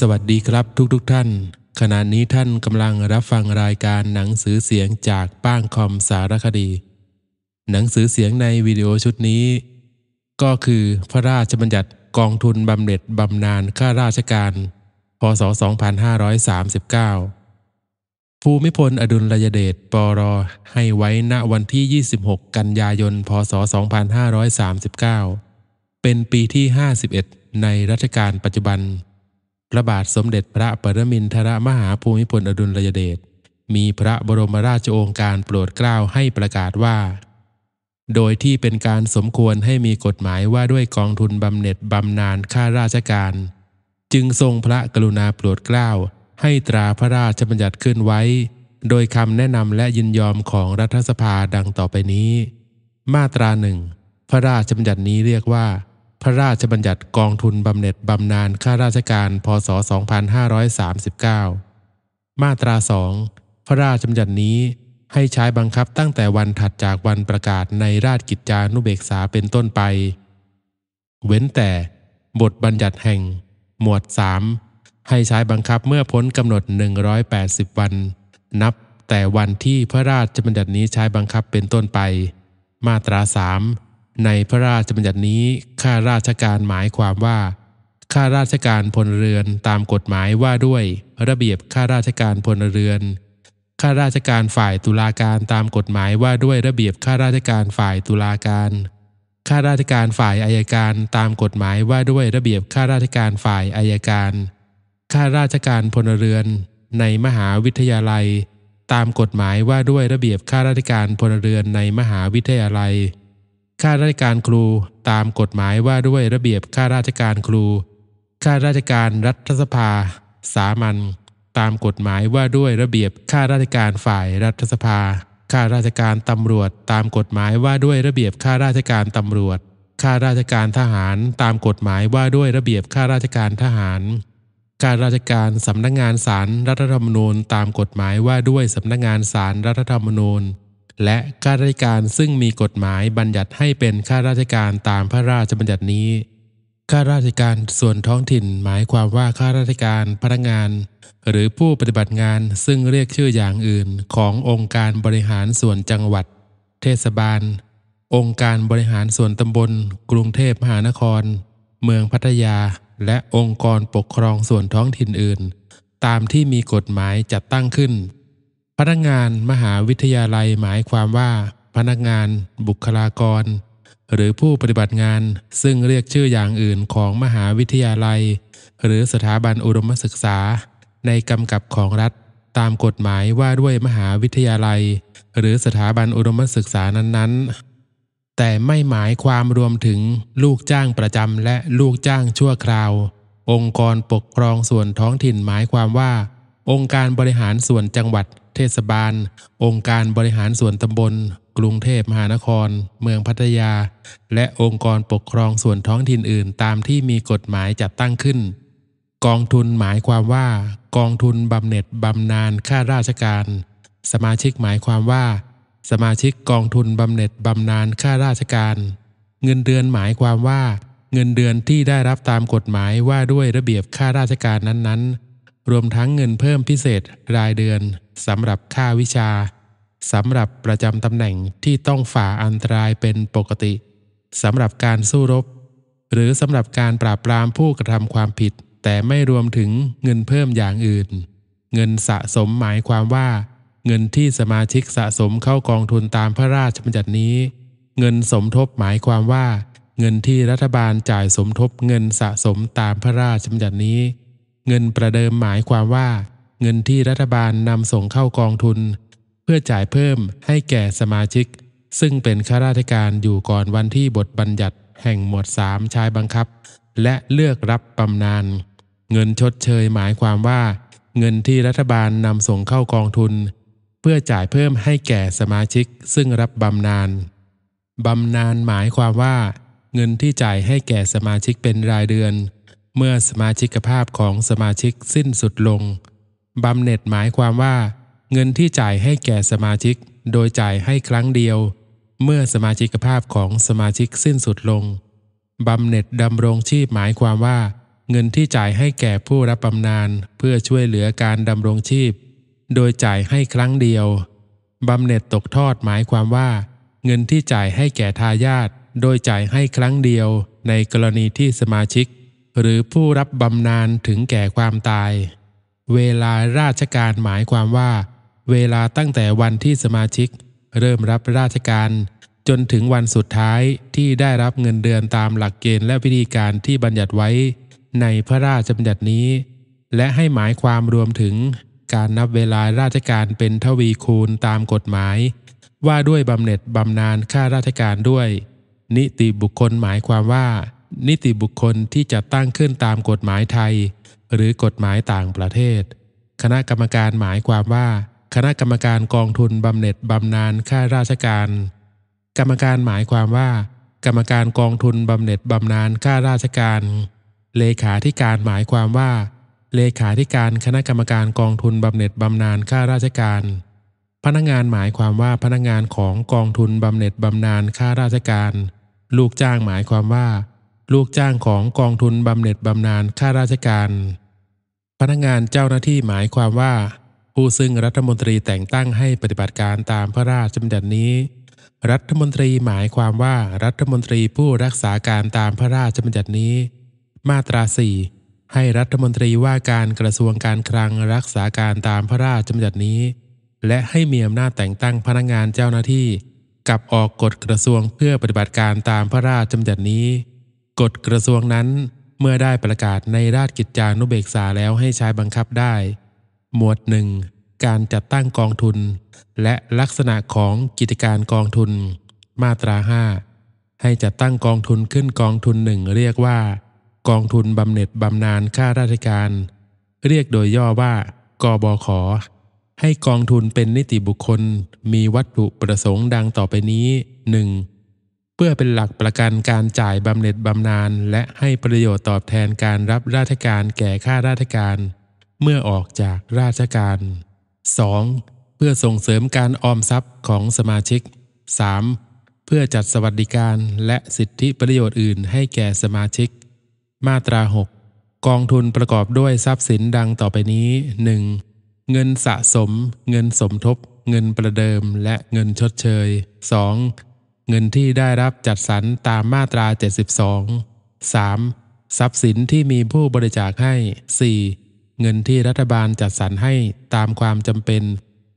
สวัสดีครับทุกๆทท่าน ขณะนี้ท่านกำลังรับฟังรายการหนังสือเสียงจากป้างคอมสารคดี หนังสือเสียงในวิดีโอชุดนี้ ก็คือพระราชบัญญัติกองทุนบำเหน็จบำนาญข้าราชการ พศ 2539ภูมิพลอดุลยเดชปรให้ไว้ณวันที่ 26 กันยายน พศ 2539 เป็นปีที่ 51 ในรัชกาลปัจจุบันพระบาทสมเด็จพระปรมินทรมหาภูมิพลอดุลยเดชมีพระบรมราชโองการโปรดเกล้าให้ประกาศว่า โดยที่เป็นการสมควรให้มีกฎหมายว่าด้วยกองทุนบำเหน็จบำนาญข้าราชการ จึงทรงพระกรุณาโปรดเกล้าให้ตราพระราชบัญญัติขึ้นไว้ โดยคำแนะนำและยินยอมของรัฐสภาดังต่อไปนี้ มาตราหนึ่งพระราชบัญญัตินี้เรียกว่าพระราชบัญญัติกองทุนบำเหน็จบำนาญข้าราชการพศ 2539 มาตรา 2 พระราชบัญญัตินี้ให้ใช้บังคับตั้งแต่วันถัดจากวันประกาศในราชกิจจานุเบกษาเป็นต้นไป เว้นแต่ บทบัญญัติแห่ง หมวด 3 ให้ใช้บังคับเมื่อพ้นกำหนด 180 วัน นับแต่วันที่พระราชบัญญัตินี้ใช้บังคับเป็นต้นไป มาตรา 3ในพระราชบัญญัตินี้ ข้าราชการหมายความว่า ข้าราชการพลเรือนตามกฎหมายว่าด้วย ระเบียบข้าราชการพลเรือน ข้าราชการฝ่ายตุลาการตามกฎหมายว่าด้วยระเบียบข้าราชการฝ่ายตุลาการ ข้าราชการฝ่ายอายการตามกฎหมายว่าด้วยระเบียบข้าราชการฝ่ายอายการ ข้าราชการพลเรือน ในมหาวิทยาลัย ตามกฎหมายว่าด้วยระเบียบข้าราชการพลเรือนในมหาวิทยาลัยข้าราชการครู ตามกฎหมายว่าด้วยระเบียบข้าราชการครูข้าราชการรัฐสภา สามัญตามกฎหมายว่าด้วยระเบียบข้าราชการฝ่ายรัฐสภาข้าราชการตำรวจ ตามกฎหมายว่าด้วยระเบียบข้าราชการตำรวจข้าราชการทหาร ตามกฎหมายว่าด้วยระเบียบข้าราชการทหารการราชการสำนักงงานศาลรรัฐธรรมนูญ ตามกฎหมายว่าด้วยสำนักงงานศาลรรัฐธรรมนูญและข้าราชการซึ่งมีกฎหมายบัญญัติให้เป็น ข้าราชการตามพระราชบัญญัตินี้ ข้าราชการส่วนท้องถิ่น หมายความว่า ข้าราชการพนักงาน หรือผู้ปฏิบัติงานซึ่งเรียกชื่ออย่างอื่นขององค์การบริหารส่วนจังหวัด เทศบาล องค์การบริหารส่วนตำบล กรุงเทพมหานคร เมืองพัทยา และองค์กรปกครองส่วนท้องถิ่นอื่น ตามที่มีกฎหมายจัดตั้งขึ้นพนักงานมหาวิทยาลัยหมายความว่า พนักงาน บุคลากร หรือผู้ปฏิบัติงานซึ่งเรียกชื่ออย่างอื่นของมหาวิทยาลัย หรือสถาบันอุดมศึกษา ในกำกับของรัฐ ตามกฎหมายว่าด้วยมหาวิทยาลัย หรือสถาบันอุดมศึกษานั้นๆ แต่ไม่หมายความรวมถึงลูกจ้างประจำและลูกจ้างชั่วคราว องค์กรปกครองส่วนท้องถิ่นหมายความว่า องค์การบริหารส่วนจังหวัดเทศบาล องค์การบริหารส่วนตำบล กรุงเทพมหานคร เมืองพัทยา และองค์กรปกครองส่วนท้องถิ่นอื่น ตามที่มีกฎหมายจัดตั้งขึ้น กองทุนหมายความว่า กองทุนบำเหน็จบำนาญข้าราชการ สมาชิกหมายความว่า สมาชิกกองทุนบำเหน็จบำนาญข้าราชการ เงินเดือนหมายความว่า เงินเดือนที่ได้รับตามกฎหมายว่าด้วยระเบียบข้าราชการนั้นๆรวมทั้งเงินเพิ่มพิเศษรายเดือนสำหรับค่าวิชาสำหรับประจำตำแหน่งที่ต้องฝ่าอันตรายเป็นปกติสำหรับการสู้รบหรือสำหรับการปราบปรามผู้กระทำความผิด แต่ไม่รวมถึงเงินเพิ่มอย่างอื่น เงินสะสมหมายความว่า เงินที่สมาชิกสะสมเข้ากองทุนตามพระราชบัญญัตินี้ เงินสมทบหมายความว่า เงินที่รัฐบาลจ่ายสมทบเงินสะสมตามพระราชบัญญัตินี้เงินประเดิมหมายความว่า เงินที่รัฐบาลนำส่งเข้ากองทุน เพื่อจ่ายเพิ่มให้แก่สมาชิก ซึ่งเป็นข้าราชการอยู่ก่อนวันที่บทบัญญัติแห่งหมวด3ชายบังคับ และเลือกรับบำนาญ เงินชดเชยหมายความว่า เงินที่รัฐบาลนำส่งเข้ากองทุน เพื่อจ่ายเพิ่มให้แก่สมาชิกซึ่งรับบำนาญบำนาญหมายความว่า เงินที่จ่ายให้แก่สมาชิกเป็นรายเดือนเมื่อสมาชิกภาพของสมาชิกสิ้นสุดลง บำเหน็จหมายความว่า เงินที่จ่ายให้แก่สมาชิก โดยจ่ายให้ครั้งเดียว เมื่อสมาชิกภาพของสมาชิกสิ้นสุดลง บำเหน็จดำรงชีพหมายความว่า เงินที่จ่ายให้แก่ผู้รับบำนาญเพื่อช่วยเหลือการดำรงชีพ โดยจ่ายให้ครั้งเดียว บำเหน็จตกทอดหมายความว่า เงินที่จ่ายให้แก่ทายาทโดยจ่ายให้ครั้งเดียวในกรณีที่สมาชิกหรือผู้รับบำนาญถึงแก่ความตาย เวลาราชการหมายความว่า เวลาตั้งแต่วันที่สมาชิก เริ่มรับราชการ จนถึงวันสุดท้ายที่ได้รับเงินเดือนตามหลักเกณฑ์และวิธีการที่บัญญัติไว้ ในพระราชบัญญัตินี้ และให้หมายความรวมถึงการนับเวลาราชการเป็นทวีคูณตามกฎหมาย ว่าด้วยบำเหน็จบำนาญค่าราชการด้วย นิติบุคคลหมายความว่านิติบุคคลที่จะตั้งขึ้นตามกฎหมายไทยหรือกฎหมายต่างประเทศ คณะกรรมการหมายความว่าคณะกรรมการกองทุนบำเหน็จบำนาญข้าราชการ กรรมการหมายความว่ากรรมการกองทุนบำเหน็จบำนาญข้าราชการ เลขาธิการหมายความว่าเลขาธิการคณะกรรมการกองทุนบำเหน็จบำนาญข้าราชการ พนักงานหมายความว่าพนักงานของกองทุนบำเหน็จบำนาญข้าราชการ ลูกจ้างหมายความว่าลูกจ้างของกองทุนบำเหน็จบำนาญข้าราชการ พนักงงานเจ้าหน้าที่หมายความว่า ผู้ซึ่งรัฐมนตรีแต่งตั้งให้ปฏิบัติการตามพระราชบัญญัตินี้ รัฐมนตรีหมายความว่ารัฐมนตรีผู้รักษาการตามพระราชบัญญัตินี้ มาตราสี่ ให้รัฐมนตรีว่าการกระทรวงการคลังรักษาการตามพระราชบัญญัตินี้ และให้มีอำนาจแต่งตั้งพนักงงานเจ้าหน้าที่ กับออกกฎกระทรวงเพื่อปฏิบัติการตามพระราชบัญญัตินี้กฎกระทรวงนั้นเมื่อได้ประกาศในราชกิจจานุเบกษาแล้วให้ใช้บังคับได้ หมวดหนึ่งการจัดตั้งกองทุน และลักษณะของกิจการกองทุน มาตรา 5 ให้จัดตั้งกองทุนขึ้นกองทุนหนึ่งเรียกว่า กองทุน บำเหน็จบำนาญข้าราชการ เรียกโดยย่อว่ากบขให้กองทุนเป็นนิติบุคคล มีวัตถุประสงค์ดังต่อไปนี้ 1. เพื่อเป็นหลักประกันการจ่ายบำเหน็จบำนาญและให้ประโยชน์ตอบแทนการรับราชการแก่ข้าราชการ เมื่อออกจากราชการ 2. เพื่อส่งเสริมการออมทรัพย์ของสมาชิก 3. เพื่อจัดสวัสดิการและสิทธิประโยชน์อื่น ให้แก่สมาชิก มาตรา 6 กองทุนประกอบด้วยทรัพย์สินดังต่อไปนี้ 1. เงินสะสม เงินสมทบ เงินประเดิมและเงินชดเชย 2. เงินที่ได้รับจัดสรรตามมาตรา 72 3. ทรัพย์สินที่มีผู้บริจาคให้ 4. เงินที่รัฐบาลจัดสรรให้ตามความจำเป็น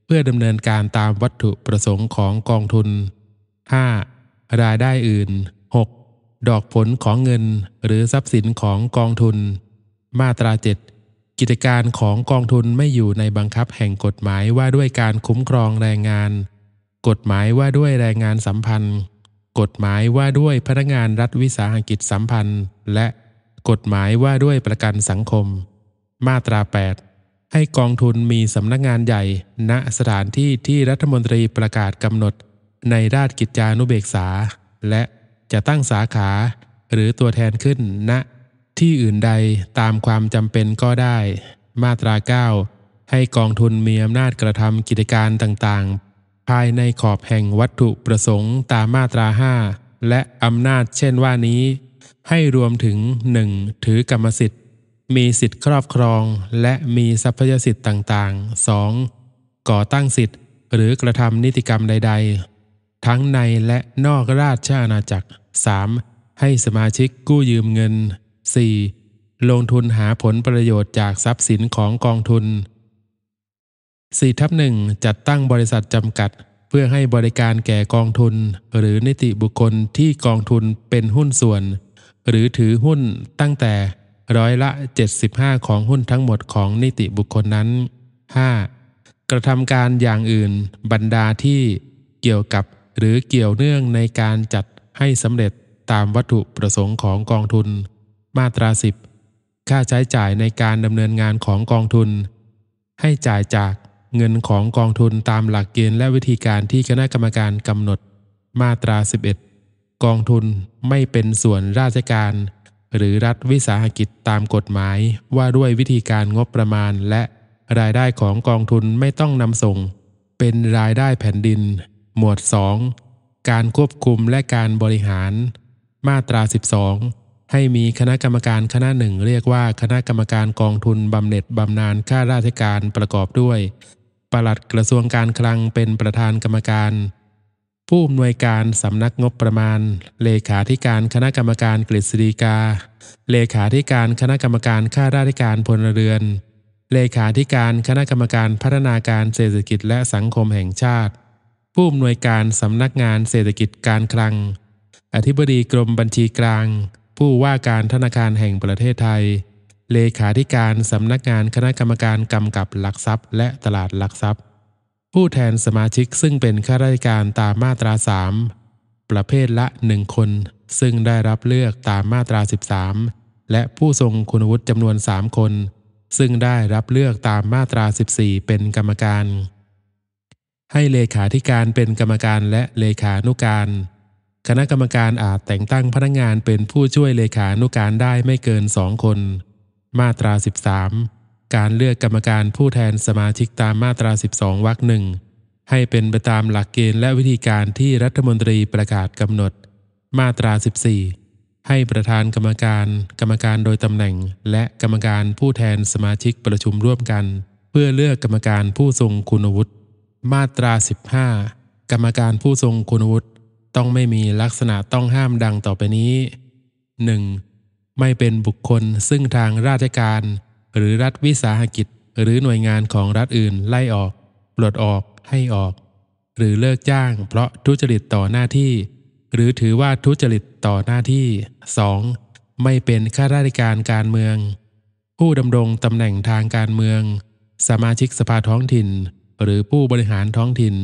เพื่อดำเนินการตามวัตถุประสงค์ของกองทุน 5. รายได้อื่น 6. ดอกผลของเงิน หรือทรัพย์สินของกองทุน มาตรา 7 กิจการของกองทุนไม่อยู่ในบังคับแห่งกฎหมายว่าด้วยการคุ้มครองแรงงานกฎหมายว่าด้วยแรงงานสัมพันธ์ กฎหมายว่าด้วยพนักงานรัฐวิสาหกิจสัมพันธ์ และกฎหมายว่าด้วยประกันสังคม มาตรา 8 ให้กองทุนมีสำนักงานใหญ่ ณสถานที่ที่รัฐมนตรีประกาศกำหนด ในราชกิจจานุเบกษา และจะตั้งสาขาหรือตัวแทนขึ้นณนะที่อื่นใดตามความจำเป็นก็ได้ มาตรา 9 ให้กองทุนมีอำนาจกระทำกิจการต่างๆภายในขอบแห่งวัตถุประสงค์ตามมาตราห้าและอำนาจเช่นว่านี้ ให้รวมถึง 1. ถือกรรมสิทธิ์ มีสิทธิครอบครองและมีทรัพยสิทธิ์ต่างๆ 2. ก่อตั้งสิทธิ์หรือกระทำนิติกรรมใดๆ ทั้งในและนอกราชอาณาจักร 3. ให้สมาชิกกู้ยืมเงิน 4. ลงทุนหาผลประโยชน์จากทรัพย์สินของกองทุน4ทับหนึ่งจัดตั้งบริษัทจำกัด เพื่อให้บริการแก่กองทุน หรือนิติบุคคลที่กองทุนเป็นหุ้นส่วน หรือถือหุ้นตั้งแต่ร้อยละ 75 ของหุ้นทั้งหมดของนิติบุคคลนั้น 5. กระทำการอย่างอื่นบรรดาที่เกี่ยวกับหรือเกี่ยวเนื่องในการจัดให้สำเร็จตามวัตถุประสงค์ของกองทุน มาตรา 10 ค่าใช้จ่ายในการดำเนินงานของกองทุน ให้จ่ายจากเงินของกองทุนตามหลักเกณฑ์และวิธีการที่คณะกรรมการกำหนด มาตรา 11 กองทุนไม่เป็นส่วนราชการ หรือรัฐวิสาหกิจตามกฎหมายว่าด้วยวิธีการงบประมาณและ รายได้ของกองทุนไม่ต้องนำส่ง เป็นรายได้แผ่นดิน หมวด2การควบคุมและการบริหาร มาตรา 12 ให้มีคณะกรรมการคณะหนึ่ง เรียกว่า คณะกรรมการกองทุนบำเหน็จบำนาญข้าราชการประกอบด้วยปลัดกระทรวงการคลังเป็นประธานกรรมการ ผู้อำนวยการสำนักงบประมาณเลขาธิการคณะกรรมการกฤษฎีกาเลขาธิการคณะกรรมการข้าราชการพลเรือนเลขาธิการคณะกรรมการพัฒนาการเศรษฐกิจและสังคมแห่งชาติ ผู้อำนวยการสำนักงานเศรษฐกิจการคลัง อธิบดีกรมบัญชีกลาง ผู้ว่าการธนาคารแห่งประเทศไทยเลขาธิการสำนักงานคณะกรรมการกำกับหลักทรัพย์และตลาดหลักทรัพย์ ผู้แทนสมาชิกซึ่งเป็นข้าราชการตามมาตรา3ประเภทละ1คน ซึ่งได้รับเลือกตามมาตรา 13 และผู้ทรงคุณวุฒิจำนวน3คน ซึ่งได้รับเลือกตามมาตรา 14 เป็นกรรมการ ให้เลขาธิการเป็นกรรมการและเลขานุการ คณะกรรมการอาจแต่งตั้งพนักงงานเป็นผู้ช่วยเลขานุการได้ไม่เกินสองคนมาตรา 13 การเลือกกรรมการผู้แทนสมาชิกตามมาตรา 12วรรคหนึ่งให้เป็นไปตามหลักเกณฑ์และวิธีการที่รัฐมนตรีประกาศกำหนด มาตรา 14 ให้ประธานกรรมการ กรรมการโดยตำแหน่งและกรรมการผู้แทนสมาชิกประชุมร่วมกัน เพื่อเลือกกรรมการผู้ทรงคุณวุฒิ มาตรา 15 กรรมการผู้ทรงคุณวุฒิต้องไม่มีลักษณะต้องห้ามดังต่อไปนี้ 1. ไม่เป็นบุคคลซึ่งทางราชการ หรือรัฐวิสาหกิจ หรือหน่วยงานของรัฐอื่นไล่ออก ปลดออกให้ออก หรือเลิกจ้างเพราะทุจริตต่อหน้าที่ หรือถือว่าทุจริตต่อหน้าที่ 2. ไม่เป็นข้าราชการการเมือง ผู้ดำรงตำแหน่งทางการเมืองสมาชิกสภาท้องถิ่น หรือผู้บริหารท้องถิ่น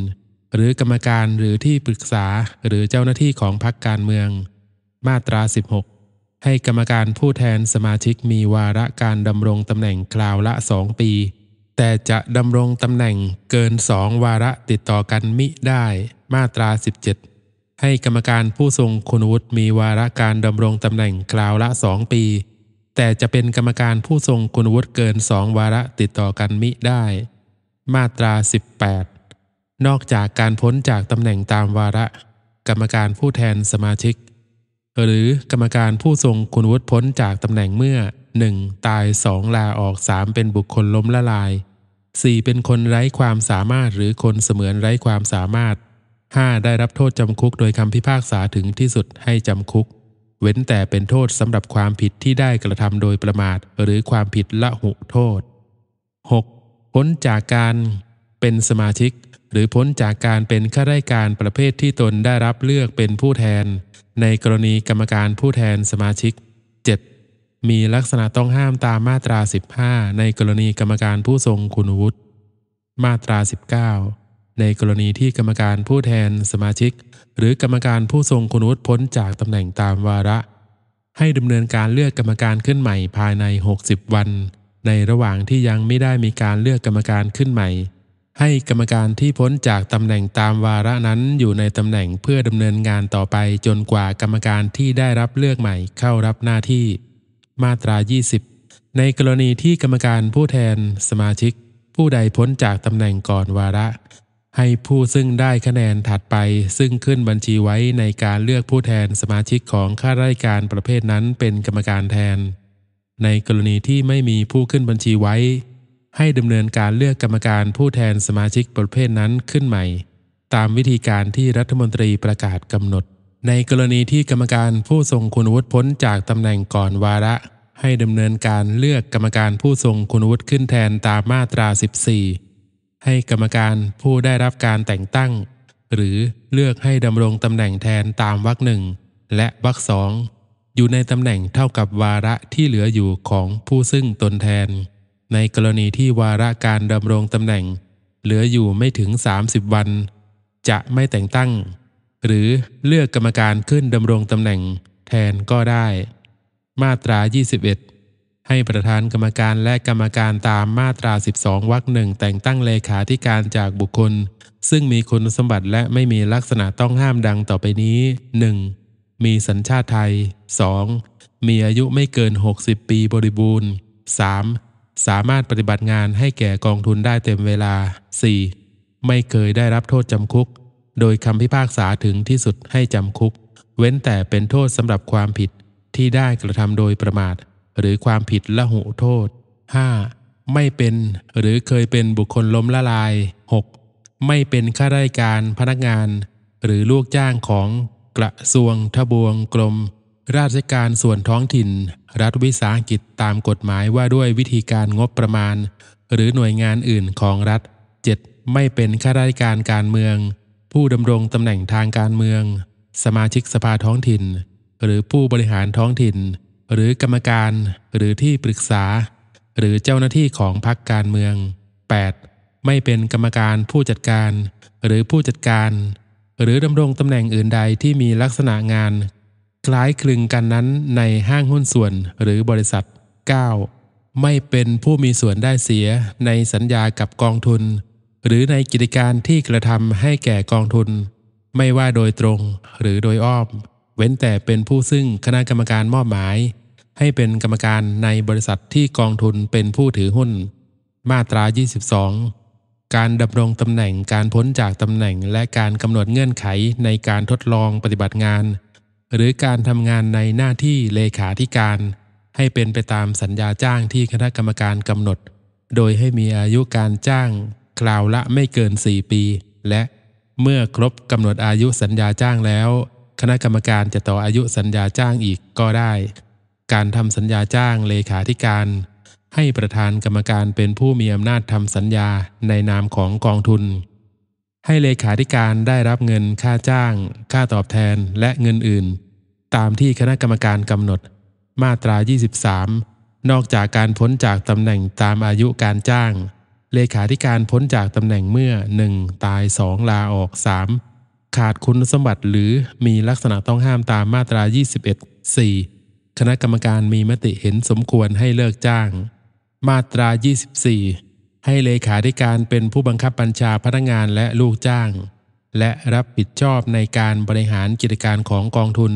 หรือกรรมการหรือที่ปรึกษาหรือเจ้าหน้าที่ของพรรคการเมือง มาตรา 16ให้กรรมการผู้แทนสมาชิกมีวาระการดำรงตำแหน่งคราวละสองปี แต่จะดำรงตำแหน่งเกินสองวาระติดต่อกันมิได้ มาตรา 17 ให้กรรมการผู้ทรงคุณวุฒิมีวาระการดำรงตำแหน่งคราวละสองปี แต่จะเป็นกรรมการผู้ทรงคุณวุฒิเกินสองวาระติดต่อกันมิได้ มาตรา 18 นอกจากการพ้นจากตำแหน่งตามวาระกรรมการผู้แทนสมาชิกหรือกรรมการผู้ทรงคุณวุฒิพ้นจากตำแหน่งเมื่อ 1. ตาย 2. ลาออก 3. เป็นบุคคลล้มละลาย 4. เป็นคนไร้ความสามารถหรือคนเสมือนไร้ความสามารถ 5. ได้รับโทษจำคุกโดยคำพิพากษาถึงที่สุดให้จำคุก เว้นแต่เป็นโทษสำหรับความผิดที่ได้กระทำโดยประมาทหรือความผิดละหุโทษ 6. พ้นจากการ เป็นสมาชิกหรือพ้นจากการเป็นข้าราชการประเภทที่ตนได้รับเลือกเป็นผู้แทน ในกรณีกรรมการผู้แทนสมาชิก 7. มีลักษณะต้องห้ามตามมาตรา 15 ในกรณีกรรมการผู้ทรงคุณวุฒิ มาตรา 19 ในกรณีที่กรรมการผู้แทนสมาชิก หรือกรรมการผู้ทรงคุณวุฒิพ้นจากตำแหน่งตามวาระ ให้ดำเนินการเลือกกรรมการขึ้นใหม่ภายใน 60 วัน ในระหว่างที่ยังไม่ได้มีการเลือกกรรมการขึ้นใหม่ให้กรรมการที่พ้นจากตำแหน่งตามวาระนั้นอยู่ในตำแหน่งเพื่อดำเนินงานต่อไปจนกว่ากรรมการที่ได้รับเลือกใหม่เข้ารับหน้าที่ มาตรา 20 ในกรณีที่กรรมการผู้แทนสมาชิกผู้ใดพ้นจากตำแหน่งก่อนวาระ ให้ผู้ซึ่งได้คะแนนถัดไปซึ่งขึ้นบัญชีไว้ในการเลือกผู้แทนสมาชิกของข้าราชการประเภทนั้นเป็นกรรมการแทน ในกรณีที่ไม่มีผู้ขึ้นบัญชีไว้ให้ดำเนินการเลือกกรรมการผู้แทนสมาชิกประเภทนั้นขึ้นใหม่ ตามวิธีการที่รัฐมนตรีประกาศกำหนด ในกรณีที่กรรมการผู้ทรงคุณวุฒิพ้นจากตำแหน่งก่อนวาระ ให้ดำเนินการเลือกกรรมการผู้ทรงคุณวุฒิขึ้นแทนตามมาตรา 14 ให้กรรมการผู้ได้รับการแต่งตั้ง หรือเลือกให้ดำรงตำแหน่งแทนตามวรรคหนึ่งและวรรคสองอยู่ในตำแหน่งเท่ากับวาระที่เหลืออยู่ของผู้ซึ่งตนแทนในกรณีที่วาระการดำรงตำแหน่ง เหลืออยู่ไม่ถึง 30 วัน จะไม่แต่งตั้ง หรือเลือกกรรมการขึ้นดำรงตำแหน่ง แทนก็ได้ มาตรา 21 ให้ประธานกรรมการและกรรมการตามมาตรา 12วรรคหนึ่งแต่งตั้งเลขาธิการจากบุคคล ซึ่งมีคุณสมบัติและไม่มีลักษณะต้องห้ามดังต่อไปนี้ 1. มีสัญชาติไทย 2. มีอายุไม่เกิน 60 ปีบริบูรณ์ 3. สามารถปฏิบัติงานให้แก่กองทุนได้เต็มเวลา 4. ไม่เคยได้รับโทษจำคุก โดยคำพิพากษาถึงที่สุดให้จำคุก เว้นแต่เป็นโทษสำหรับความผิดที่ได้กระทำโดยประมาท หรือความผิดละหุโทษ 5. ไม่เป็น หรือเคยเป็นบุคคลล้มละลาย 6. ไม่เป็นข้าราชการพนักงาน หรือลูกจ้างของกระทรวงทบวงกรมราชการส่วนท้องถิ่น รัฐวิสาหกิจตามกฎหมายว่าด้วยวิธีการงบประมาณ หรือหน่วยงานอื่นของรัฐ 7. ไม่เป็นข้าราชการการเมือง ผู้ดำรงตำแหน่งทางการเมือง สมาชิกสภาท้องถิ่น หรือผู้บริหารท้องถิ่น หรือกรรมการหรือที่ปรึกษา หรือเจ้าหน้าที่ของพรรคการเมือง 8. ไม่เป็นกรรมการผู้จัดการ หรือผู้จัดการ หรือดำรงตำแหน่งอื่นใดที่มีลักษณะงานคล้ายคลึงกันนั้นในห้างหุ้นส่วนหรือบริษัท 9. ไม่เป็นผู้มีส่วนได้เสียในสัญญากับกองทุน หรือในกิจการที่กระทำให้แก่กองทุน ไม่ว่าโดยตรงหรือโดยอ้อมเว้นแต่เป็นผู้ซึ่งคณะกรรมการมอบหมาย ให้เป็นกรรมการในบริษัทที่กองทุนเป็นผู้ถือหุ้น มาตรา 22 การดำรงตำแหน่งการพ้นจากตำแหน่งและการกำหนดเงื่อนไขในการทดลองปฏิบัติงานหรือการทำงานในหน้าที่เลขาธิการให้เป็นไปตามสัญญาจ้างที่คณะกรรมการกำหนด โดยให้มีอายุการจ้าง คราวละไม่เกิน 4 ปี และเมื่อครบกำหนดอายุสัญญาจ้างแล้ว คณะกรรมการจะต่ออายุสัญญาจ้างอีกก็ได้ การทำสัญญาจ้างเลขาธิการให้ประธานกรรมการเป็นผู้มีอำนาจทำสัญญาในนามของกองทุนให้เลขาธิการได้รับเงินค่าจ้าง ค่าตอบแทน และเงินอื่น ตามที่คณะกรรมการกำหนด มาตรา 23 นอกจากการพ้นจากตำแหน่งตามอายุการจ้าง เลขาธิการพ้นจากตำแหน่งเมื่อ 1. ตาย 2. ลาออก 3. ขาดคุณสมบัติหรือมีลักษณะต้องห้ามตามมาตรา 21 4. คณะกรรมการมีมติเห็นสมควรให้เลิกจ้าง มาตรา 24ให้เลขาธิการเป็นผู้บังคับบัญชาพนักงานและลูกจ้าง และรับผิดชอบในการบริหารกิจการของกองทุน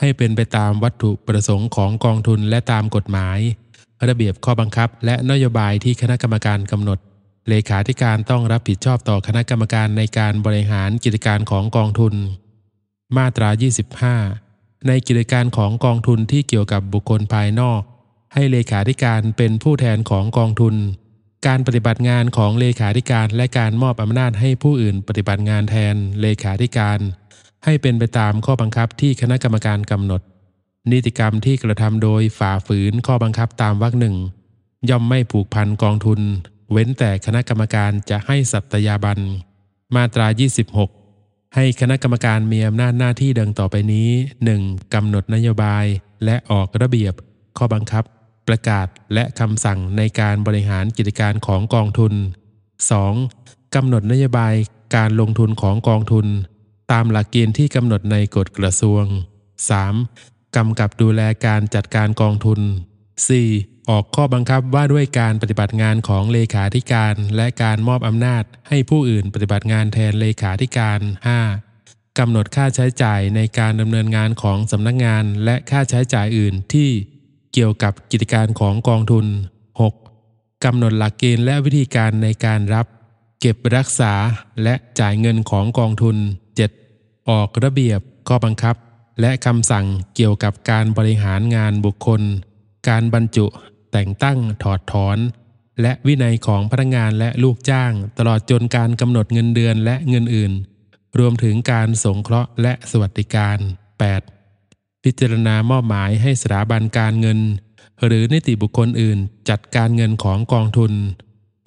ให้เป็นไปตามวัตถุประสงค์ของกองทุนและตามกฎหมาย ระเบียบข้อบังคับและนโยบายที่คณะกรรมการกำหนดเลขาธิการต้องรับผิดชอบต่อคณะกรรมการในการบริหารกิจการของกองทุน มาตรา 25 ในกิจการของกองทุนที่เกี่ยวกับบุคคลภายนอก ให้เลขาธิการเป็นผู้แทนของกองทุนการปฏิบัติงานของเลขาธิการและการมอบอำนาจให้ผู้อื่นปฏิบัติงานแทนเลขาธิการ ให้เป็นไปตามข้อบังคับที่คณะกรรมการกำหนด นิติกรรมที่กระทำโดยฝ่าฝืนข้อบังคับตามวรรคหนึ่งย่อมไม่ผูกพันกองทุน เว้นแต่คณะกรรมการจะให้สัตยาบัน มาตรา 26 ให้คณะกรรมการมีอำนาจหน้าที่ดังต่อไปนี้ 1. กำหนดนโยบายและออกระเบียบข้อบังคับประกาศและคำสั่งในการบริหารกิจการของกองทุน 2. กำหนดนโยบายการลงทุนของกองทุน ตามหลักเกณฑ์ที่กำหนดในกฎกระทรวง 3. กำกับดูแลการจัดการกองทุน 4. ออกข้อบังคับว่าด้วยการปฏิบัติงานของเลขาธิการและการมอบอำนาจให้ผู้อื่นปฏิบัติงานแทนเลขาธิการ 5. กำหนดค่าใช้จ่ายในการดำเนินงานของสำนักงานและค่าใช้จ่ายอื่นที่เกี่ยวกับกิจการของกองทุน 6. กำหนดหลักเกณฑ์และวิธีการในการรับ เก็บรักษาและจ่ายเงินของกองทุน 7. ออกระเบียบข้อบังคับ และคำสั่งเกี่ยวกับการบริหารงานบุคคล การบรรจุ แต่งตั้งถอดถอน และวินัยของพนักงานและลูกจ้าง ตลอดจนการกำหนดเงินเดือนและเงินอื่น รวมถึงการสงเคราะห์และสวัสดิการ 8. พิจารณามอบหมายให้สถาบันการเงิน หรือนิติบุคคลอื่นจัดการเงินของกองทุน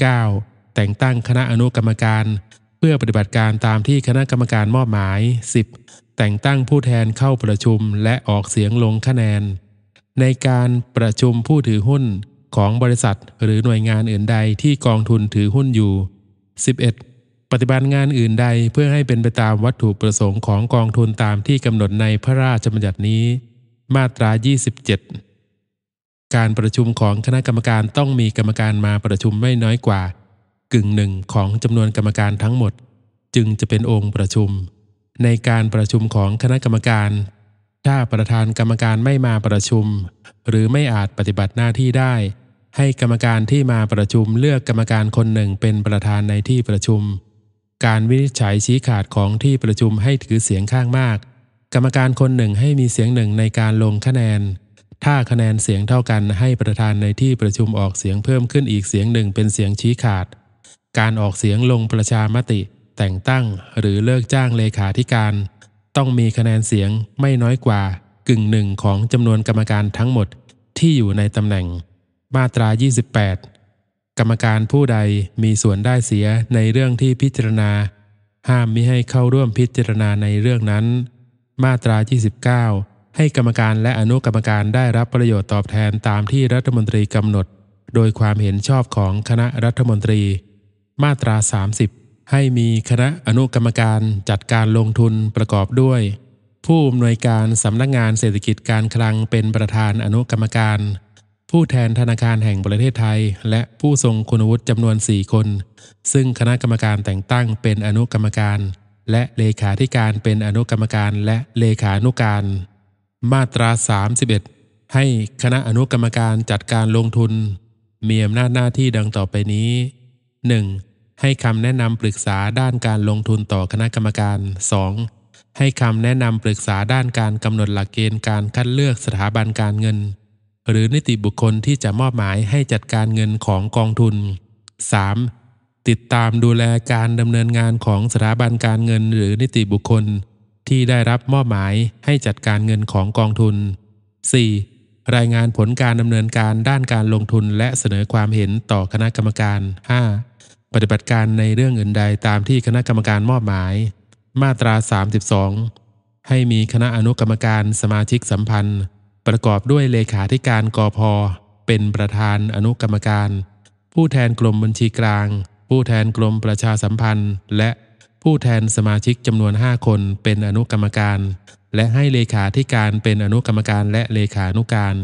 9. แต่งตั้งคณะอนุกรรมการ เพื่อปฏิบัติการตามที่คณะกรรมการมอบหมาย 10. แต่งตั้งผู้แทนเข้าประชุมและออกเสียงลงคะแนน ในการประชุมผู้ถือหุ้นของบริษัท หรือหน่วยงานอื่นใดที่กองทุนถือหุ้นอยู่ 11ปฏิบัติงานอื่นใดเพื่อให้เป็นไปตามวัตถุประสงค์ของกองทุนตามที่กำหนดในพระราชบัญญัตินี้ มาตรา 27 การประชุมของคณะกรรมการต้องมีกรรมการมาประชุมไม่น้อยกว่า กึ่งหนึ่งของจำนวนกรรมการทั้งหมด จึงจะเป็นองค์ประชุม ในการประชุมของคณะกรรมการ ถ้าประธานกรรมการไม่มาประชุม หรือไม่อาจปฏิบัติหน้าที่ได้ ให้กรรมการที่มาประชุมเลือกกรรมการคนหนึ่งเป็นประธานในที่ประชุมการวินิจฉัยชี้ขาดของที่ประชุมให้ถือเสียงข้างมาก กรรมการคนหนึ่งให้มีเสียงหนึ่งในการลงคะแนน ถ้าคะแนนเสียงเท่ากันให้ประธานในที่ประชุมออกเสียงเพิ่มขึ้นอีกเสียงหนึ่งเป็นเสียงชี้ขาด การออกเสียงลงประชามติ แต่งตั้งหรือเลิกจ้างเลขาธิการ ต้องมีคะแนนเสียงไม่น้อยกว่ากึ่งหนึ่งของจำนวนกรรมการทั้งหมดที่อยู่ในตำแหน่ง มาตรา 28กรรมการผู้ใดมีส่วนได้เสียในเรื่องที่พิจารณา ห้ามมิให้เข้าร่วมพิจารณาในเรื่องนั้น มาตรา 29 ให้กรรมการและอนุกรรมการได้รับประโยชน์ตอบแทนตามที่รัฐมนตรีกำหนด โดยความเห็นชอบของคณะรัฐมนตรี มาตรา 30 ให้มีคณะอนุกรรมการจัดการลงทุนประกอบด้วย ผู้อำนวยการสำนักงงานเศรษฐกิจการคลังเป็นประธานอนุกรรมการผู้แทนธนาคารแห่งประเทศไทยและผู้ทรงคุณวุฒิจำนวน4คน ซึ่งคณะกรรมการแต่งตั้งเป็นอนุกรรมการ และเลขาธิการเป็นอนุกรรมการและเลขานุการ มาตรา31 ให้คณะอนุกรรมการจัดการลงทุนมีอำนาจหน้าที่ดังต่อไปนี้ 1. ให้คำแนะนำปรึกษาด้านการลงทุนต่อคณะกรรมการ 2. ให้คำแนะนำปรึกษาด้านการกำหนดหลักเกณฑ์การคัดเลือกสถาบันการเงินหรือนิติบุคคลที่จะมอบหมายให้จัดการเงินของกองทุน 3. ติดตามดูแลการดำเนินงานของสถาบันการเงินหรือนิติบุคคล ที่ได้รับมอบหมายให้จัดการเงินของกองทุน 4. รายงานผลการดำเนินการด้านการลงทุนและเสนอความเห็นต่อคณะกรรมการ 5. ปฏิบัติการในเรื่องอื่นใดตามที่คณะกรรมการมอบหมาย มาตรา 32 ให้มีคณะอนุกรรมการสมาชิกสัมพันธ์ประกอบด้วยเลขาธิการกอพอเป็นประธานอนุกรรมการ ผู้แทนกรมบัญชีกลาง ผู้แทนกรมประชาสัมพันธ์ และผู้แทนสมาชิกจำนวน 5 คนเป็นอนุกรรมการ และให้เลขาธิการเป็นอนุกรรมการและเลขานุการ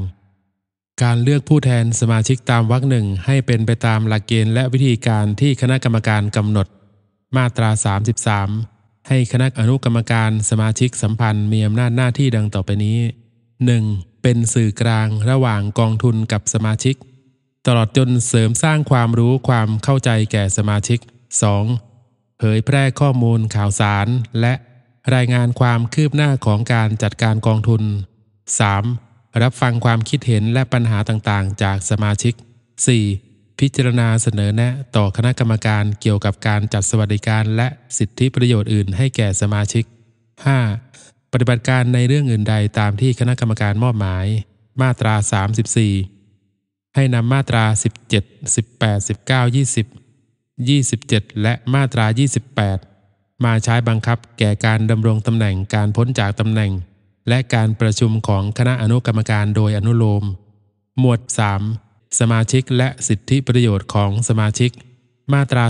การเลือกผู้แทนสมาชิกตามวรรคหนึ่งให้เป็นไปตามหลักเกณฑ์และวิธีการที่คณะกรรมการกำหนด มาตรา 33 ให้คณะอนุกรรมการสมาชิกสัมพันธ์มีอำนาจหน้าที่ดังต่อไปนี้ 1. เป็นสื่อกลางระหว่างกองทุนกับสมาชิก ตลอดจนเสริมสร้างความรู้ความเข้าใจแก่สมาชิก 2. เผยแพร่ข้อมูลข่าวสารและรายงานความคืบหน้าของการจัดการกองทุน 3. รับฟังความคิดเห็นและปัญหาต่างๆจากสมาชิก 4. พิจารณาเสนอแนะต่อคณะกรรมการเกี่ยวกับการจัดสวัสดิการและสิทธิประโยชน์อื่นให้แก่สมาชิก 5. ปฏิบัติการในเรื่องอื่นใดตามที่คณะกรรมการมอบหมาย มาตรา 34 ให้นำมาตรา 17 18 19 20 27 และมาตรา 28 มาใช้บังคับแก่การดำรงตำแหน่งการพ้นจากตำแหน่ง และการประชุมของคณะอนุกรรมการโดยอนุโลม หมวด 3 สมาชิกและสิทธิประโยชน์ของสมาชิก มาตรา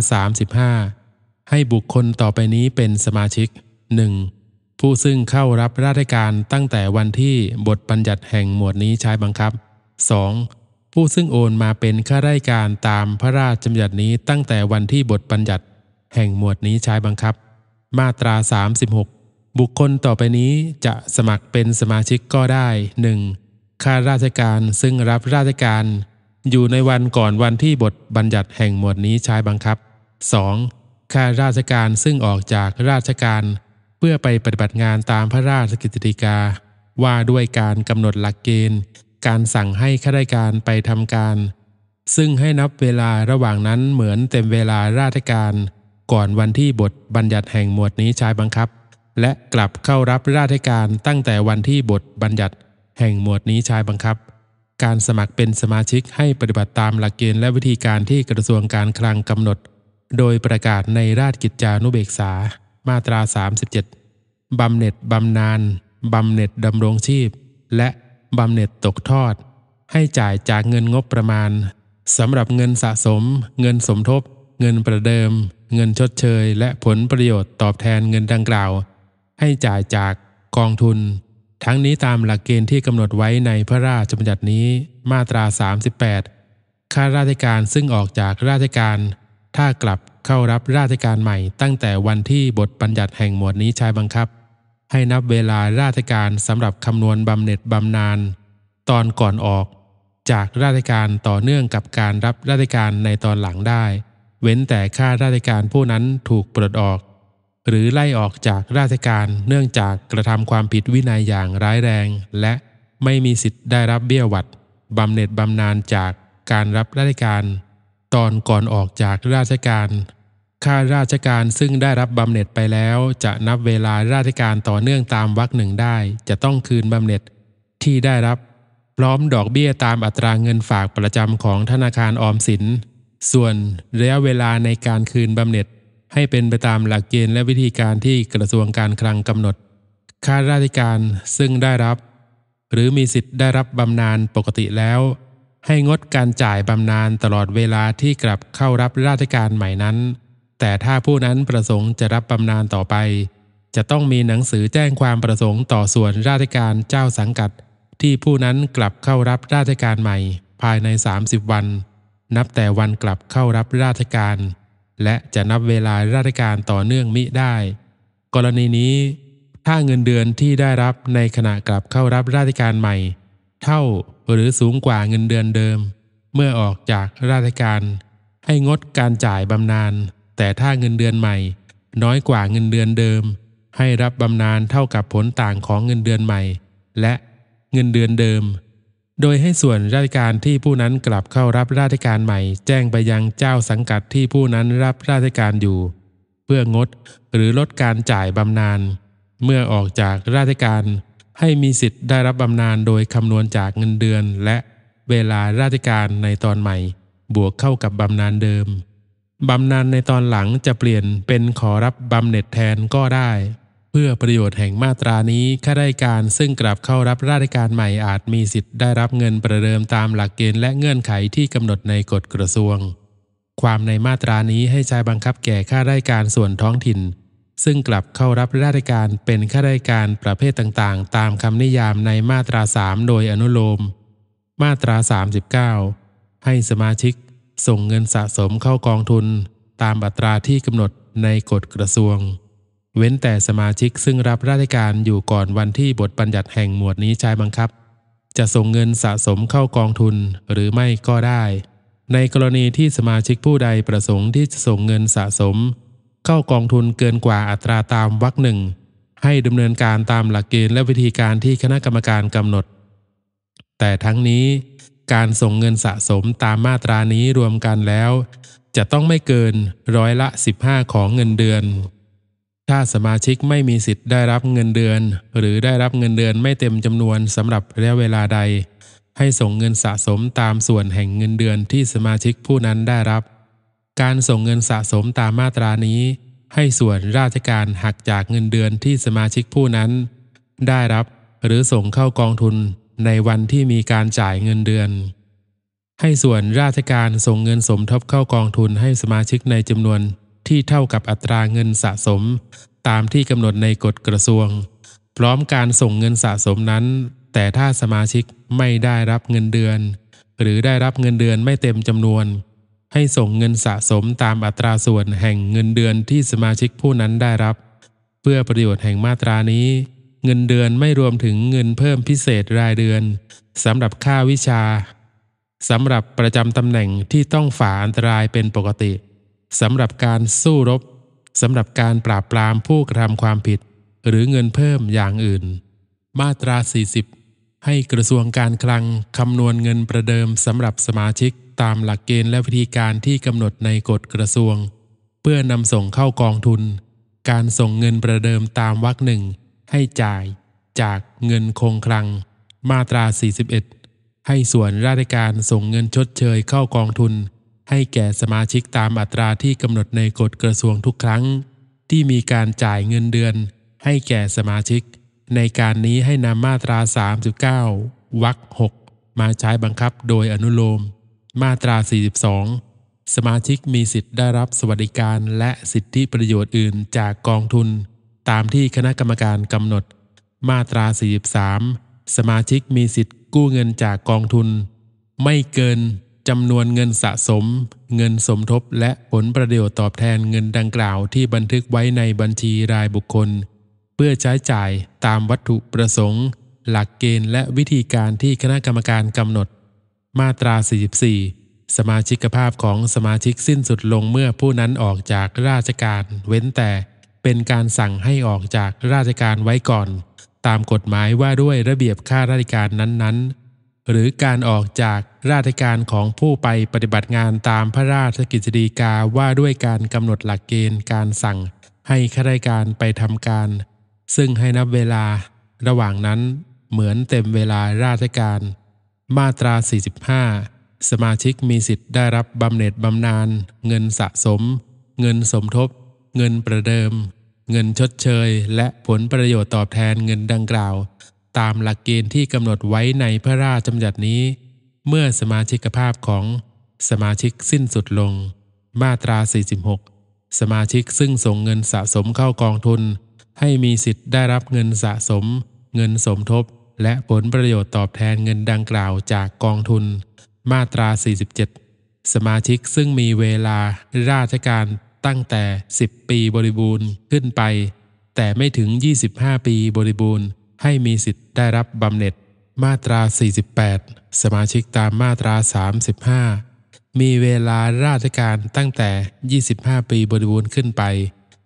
35 ให้บุคคลต่อไปนี้เป็นสมาชิก 1ผู้ซึ่งเข้ารับราชการตั้งแต่วันที่บทบัญญัติแห่งหมวดนี้ใช้บังคับ 2. ผู้ซึ่งโอนมาเป็นข้าราชการตามพระราชบัญญัตินี้ตั้งแต่วันที่บทบัญญัติแห่งหมวดนี้ใช้บังคับ มาตรา 36 บุคคลต่อไปนี้จะสมัครเป็นสมาชิกก็ได้ 1. ข้าราชการซึ่งรับราชการ อยู่ในวันก่อนวันที่บทบัญญัติแห่งหมวดนี้ใช้บังคับ 2. ข้าราชการซึ่งออกจากราชการเพื่อไปปฏิบัติงานตามพระราชกิจติกา ว่าด้วยการกำหนดหลักเกณฑ์ การสั่งให้ข้าราชการไปทำการ ซึ่งให้นับเวลาระหว่างนั้นเหมือนเต็มเวลาราชการ ก่อนวันที่บทบัญญัติแห่งหมวดนี้ใช้บังคับ และกลับเข้ารับราชการตั้งแต่วันที่บทบัญญัติ แห่งหมวดนี้ใช้บังคับ การสมัครเป็นสมาชิกให้ปฏิบัติตามหลักเกณฑ์และวิธีการที่กระทรวงการคลังกำหนด โดยประกาศในราชกิจจานุเบกษามาตรา 37 บำเหน็จบำนาญบำเหน็จดำรงชีพ และบำเหน็จตกทอด ให้จ่ายจากเงินงบประมาณ สำหรับเงินสะสม เงินสมทบ เงินประเดิม เงินชดเชย และผลประโยชน์ตอบแทนเงินดังกล่าว ให้จ่ายจากกองทุน ทั้งนี้ตามหลักเกณฑ์ที่กำหนดไว้ในพระราชบัญญัตินี้ มาตรา 38ข้าราชการ ซึ่งออกจากราชการ ถ้ากลับเข้ารับราชการใหม่ตั้งแต่วันที่บทบัญญัติแห่งหมวดนี้ใช้บังคับ ให้นับเวลาราชการสำหรับคำนวณบำเหน็จบำนาญตอนก่อนออก จากราชการต่อเนื่องกับการรับราชการในตอนหลังได้ เว้นแต่ข้าราชการผู้นั้นถูกปลดออก หรือไล่ออกจากราชการเนื่องจากกระทำความผิดวินัยอย่างร้ายแรง และไม่มีสิทธิ์ได้รับเบี้ยหวัดบำเหน็จบำนาญจากการรับราชการ ตอนก่อนออกจากราชการข้าราชการซึ่งได้รับบำเหน็จไปแล้วจะนับเวลาราชการต่อเนื่องตามวรรคหนึ่งได้ จะต้องคืนบำเหน็จ ที่ได้รับ พร้อมดอกเบี้ยตามอัตราเงินฝากประจำของธนาคารออมสิน ส่วนระยะเวลาในการคืนบำเหน็จ ให้เป็นไปตามหลักเกณฑ์และวิธีการที่กระทรวงการคลังกำหนด ข้าราชการซึ่งได้รับ หรือมีสิทธิ์ได้รับบำนาญปกติแล้ว ให้งดการจ่ายบำนาญตลอดเวลาที่กลับเข้ารับราชการใหม่นั้นแต่ถ้าผู้นั้นประสงค์จะรับบำนาญต่อไป จะต้องมีหนังสือแจ้งความประสงค์ต่อส่วนราชการเจ้าสังกัด ที่ผู้นั้นกลับเข้ารับราชการใหม่ ภายใน 30 วัน นับแต่วันกลับเข้ารับราชการ และจะนับเวลาราชการต่อเนื่องมิได้ กรณีนี้ ถ้าเงินเดือนที่ได้รับในขณะกลับเข้ารับราชการใหม่ เท่าหรือสูงกว่าเงินเดือนเดิม เมื่อออกจากราชการ ให้งดการจ่ายบำนาญแต่ถ้าเงินเดือนใหม่ น้อยกว่าเงินเดือนเดิม ให้รับบำนาญเท่ากับผลต่างของเงินเดือนใหม่ และเงินเดือนเดิม โดยให้ส่วนราชการที่ผู้นั้นกลับเข้ารับราชการใหม่ แจ้งไปยังเจ้าสังกัดที่ผู้นั้นรับราชการอยู่ เพื่องดหรือลดการจ่ายบำนาญเมื่อออกจากราชการให้มีสิทธิ์ได้รับบำนาญโดยคำนวณจากเงินเดือนและเวลาราชการในตอนใหม่ บวกเข้ากับบำนาญเดิมบำนาญในตอนหลังจะเปลี่ยนเป็นขอรับบำเหน็จแทนก็ได้ เพื่อประโยชน์แห่งมาตรานี้ข้าราชการซึ่งกลับเข้ารับราชการใหม่อาจมีสิทธิ์ได้รับเงินประเดิมตามหลักเกณฑ์และเงื่อนไขที่กำหนดในกฎกระทรวง ความในมาตรานี้ให้ใช้บังคับแก่ข้าราชการส่วนท้องถิ่น ซึ่งกลับเข้ารับราชการเป็นข้าราชการประเภทต่างๆ ตามคำนิยามในมาตรา 3 โดยอนุโลม มาตรา 39 ให้สมาชิกส่งเงินสะสมเข้ากองทุนตามอัตราที่กำหนดในกฎกระทรวง เว้นแต่สมาชิกซึ่งรับราชการอยู่ก่อนวันที่บทบัญญัติแห่งหมวดนี้ใช้บังคับ จะส่งเงินสะสมเข้ากองทุนหรือไม่ก็ได้ ในกรณีที่สมาชิกผู้ใดประสงค์ที่จะส่งเงินสะสม เข้ากองทุนเกินกว่าอัตราตามวรรคหนึ่ง ให้ดำเนินการตามหลักเกณฑ์และวิธีการที่คณะกรรมการกำหนด แต่ทั้งนี้การส่งเงินสะสมตามมาตรานี้รวมกันแล้ว จะต้องไม่เกินร้อยละ 15 ของเงินเดือน ถ้าสมาชิกไม่มีสิทธิ์ได้รับเงินเดือน หรือได้รับเงินเดือนไม่เต็มจำนวนสำหรับระยะเวลาใด ให้ส่งเงินสะสมตามส่วนแห่งเงินเดือนที่สมาชิกผู้นั้นได้รับ การส่งเงินสะสมตามมาตรานี้ ให้ส่วนราชการหักจากเงินเดือนที่สมาชิกผู้นั้น ได้รับ หรือส่งเข้ากองทุนในวันที่มีการจ่ายเงินเดือน ให้ส่วนราชการส่งเงินสมทบเข้ากองทุนให้สมาชิกในจำนวนที่เท่ากับอัตราเงินสะสม ตามที่กำหนดในกฎกระทรวง พร้อมการส่งเงินสะสมนั้น แต่ถ้าสมาชิกไม่ได้รับเงินเดือน หรือได้รับเงินเดือนไม่เต็มจำนวน ให้ส่งเงินสะสมตามอัตราส่วนแห่งเงินเดือนที่สมาชิกผู้นั้นได้รับ เพื่อประโยชน์แห่งมาตรานี้เงินเดือนไม่รวมถึงเงินเพิ่มพิเศษรายเดือนสำหรับค่าวิชาสำหรับประจำตำแหน่งที่ต้องฝ่าอันตรายเป็นปกติสำหรับการสู้รบสำหรับการปราบปรามผู้กระทำความผิด หรือเงินเพิ่มอย่างอื่น มาตรา 40 ให้กระทรวงการคลังคำนวณเงินประเดิมสำหรับสมาชิกตามหลักเกณฑ์และวิธีการที่กำหนดในกฎกระทรวง เพื่อนำส่งเข้ากองทุน การส่งเงินประเดิมตามวรรคหนึ่งให้จ่ายจากเงินคงคลัง มาตรา 41 ให้ส่วนราชการส่งเงินชดเชยเข้ากองทุนให้แก่สมาชิกตามอัตราที่กำหนดในกฎกระทรวงทุกครั้งที่มีการจ่ายเงินเดือนให้แก่สมาชิก ในการนี้ให้นำมาตรา 39วรรค6มาใช้บังคับโดยอนุโลม มาตรา 42 สมาชิกมีสิทธิ์ได้รับสวัสดิการและสิทธิประโยชน์อื่นจากกองทุนตามที่คณะกรรมการกำหนด มาตรา 43 สมาชิกมีสิทธิ์กู้เงินจากกองทุน ไม่เกินจำนวนเงินสะสม เงินสมทบและผลประโยชน์ตอบแทนเงินดังกล่าวที่บันทึกไว้ในบัญชีรายบุคคล เพื่อใช้จ่ายตามวัตถุประสงค์ หลักเกณฑ์และวิธีการที่คณะกรรมการกำหนด มาตรา 44 สมาชิกภาพของสมาชิกสิ้นสุดลงเมื่อผู้นั้นออกจากราชการเว้นแต่เป็นการสั่งให้ออกจากราชการไว้ก่อน ตามกฎหมายว่าด้วยระเบียบข้าราชการนั้นๆ หรือการออกจากราชการของผู้ไปปฏิบัติงานตามพระราชกิจฎีกาว่าด้วยการกำหนดหลักเกณฑ์การสั่งให้ข้าราชการไปทำการซึ่งให้นับเวลาระหว่างนั้นเหมือนเต็มเวลาราชการ มาตรา 45 สมาชิกมีสิทธิ์ได้รับบำเหน็จบำนาญเงินสะสมเงินสมทบเงินประเดิม เงินชดเชย และผลประโยชน์ตอบแทนเงินดังกล่าว ตามหลักเกณฑ์ที่กำหนดไว้ในพระราชบัญญัตินี้ เมื่อสมาชิกภาพของสมาชิกสิ้นสุดลง มาตรา46สมาชิกซึ่งส่งเงินสะสมเข้ากองทุน ให้มีสิทธิ์ได้รับเงินสะสม เงินสมทบ และผลประโยชน์ตอบแทนเงินดังกล่าวจากกองทุน มาตรา47สมาชิกซึ่งมีเวลาราชการตั้งแต่ 10 ปีบริบูรณ์ขึ้นไป แต่ไม่ถึง 25 ปีบริบูรณ์ ให้มีสิทธิ์ได้รับบำเหน็จ มาตรา 48 สมาชิกตามมาตรา 35 มีเวลาราชการตั้งแต่ 25 ปีบริบูรณ์ขึ้นไป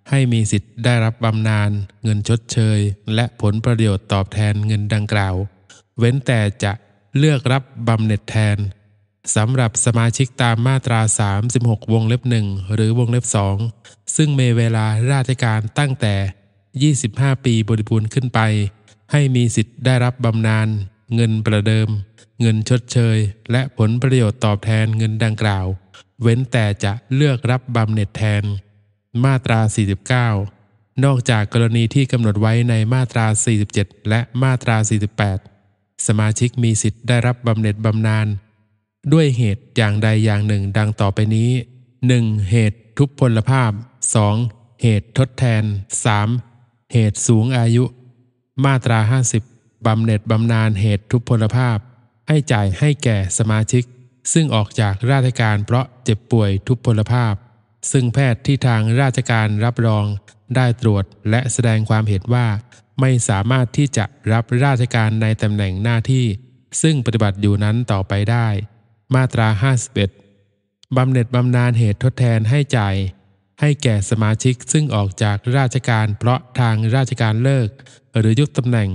ให้มีสิทธิ์ได้รับบำนาญเงินชดเชย และผลประโยชน์ตอบแทนเงินดังกล่าว เว้นแต่จะเลือกรับบำเหน็จแทนสำหรับสมาชิกตามมาตรา 36 วงเล็บหนึ่งหรือวงเล็บสองซึ่งมีเวลาราชการตั้งแต่ 25 ปีบริบูรณ์ขึ้นไป ให้มีสิทธิ์ได้รับบำนาญเงินประเดิม เงินชดเชยและผลประโยชน์ตอบแทนเงินดังกล่าว เว้นแต่จะเลือกรับบำเหน็จแทน มาตรา 49 นอกจากกรณีที่กำหนดไว้ในมาตรา 47 และมาตรา 48 สมาชิกมีสิทธิ์ได้รับบำเหน็จบำนาญด้วยเหตุอย่างใดอย่างหนึ่งดังต่อไปนี้ 1. เหตุทุพพลภาพ 2. เหตุทดแทน 3. เหตุสูงอายุ มาตรา 50บำเหน็จบำนาญเหตุทุพพลภาพ ให้จ่ายให้แก่สมาชิก ซึ่งออกจากราชการเพราะเจ็บป่วยทุพพลภาพ ซึ่งแพทย์ที่ทางราชการรับรองได้ตรวจและแสดงความเห็นว่า ไม่สามารถที่จะรับราชการในตำแหน่งหน้าที่ ซึ่งปฏิบัติอยู่นั้นต่อไปได้มาตรา 51 บำเหน็จบำนาญเหตุทดแทนให้จ่าย ให้แก่สมาชิกซึ่งออกจากราชการเพราะทางราชการเลิก หรือยุบตำแหน่ง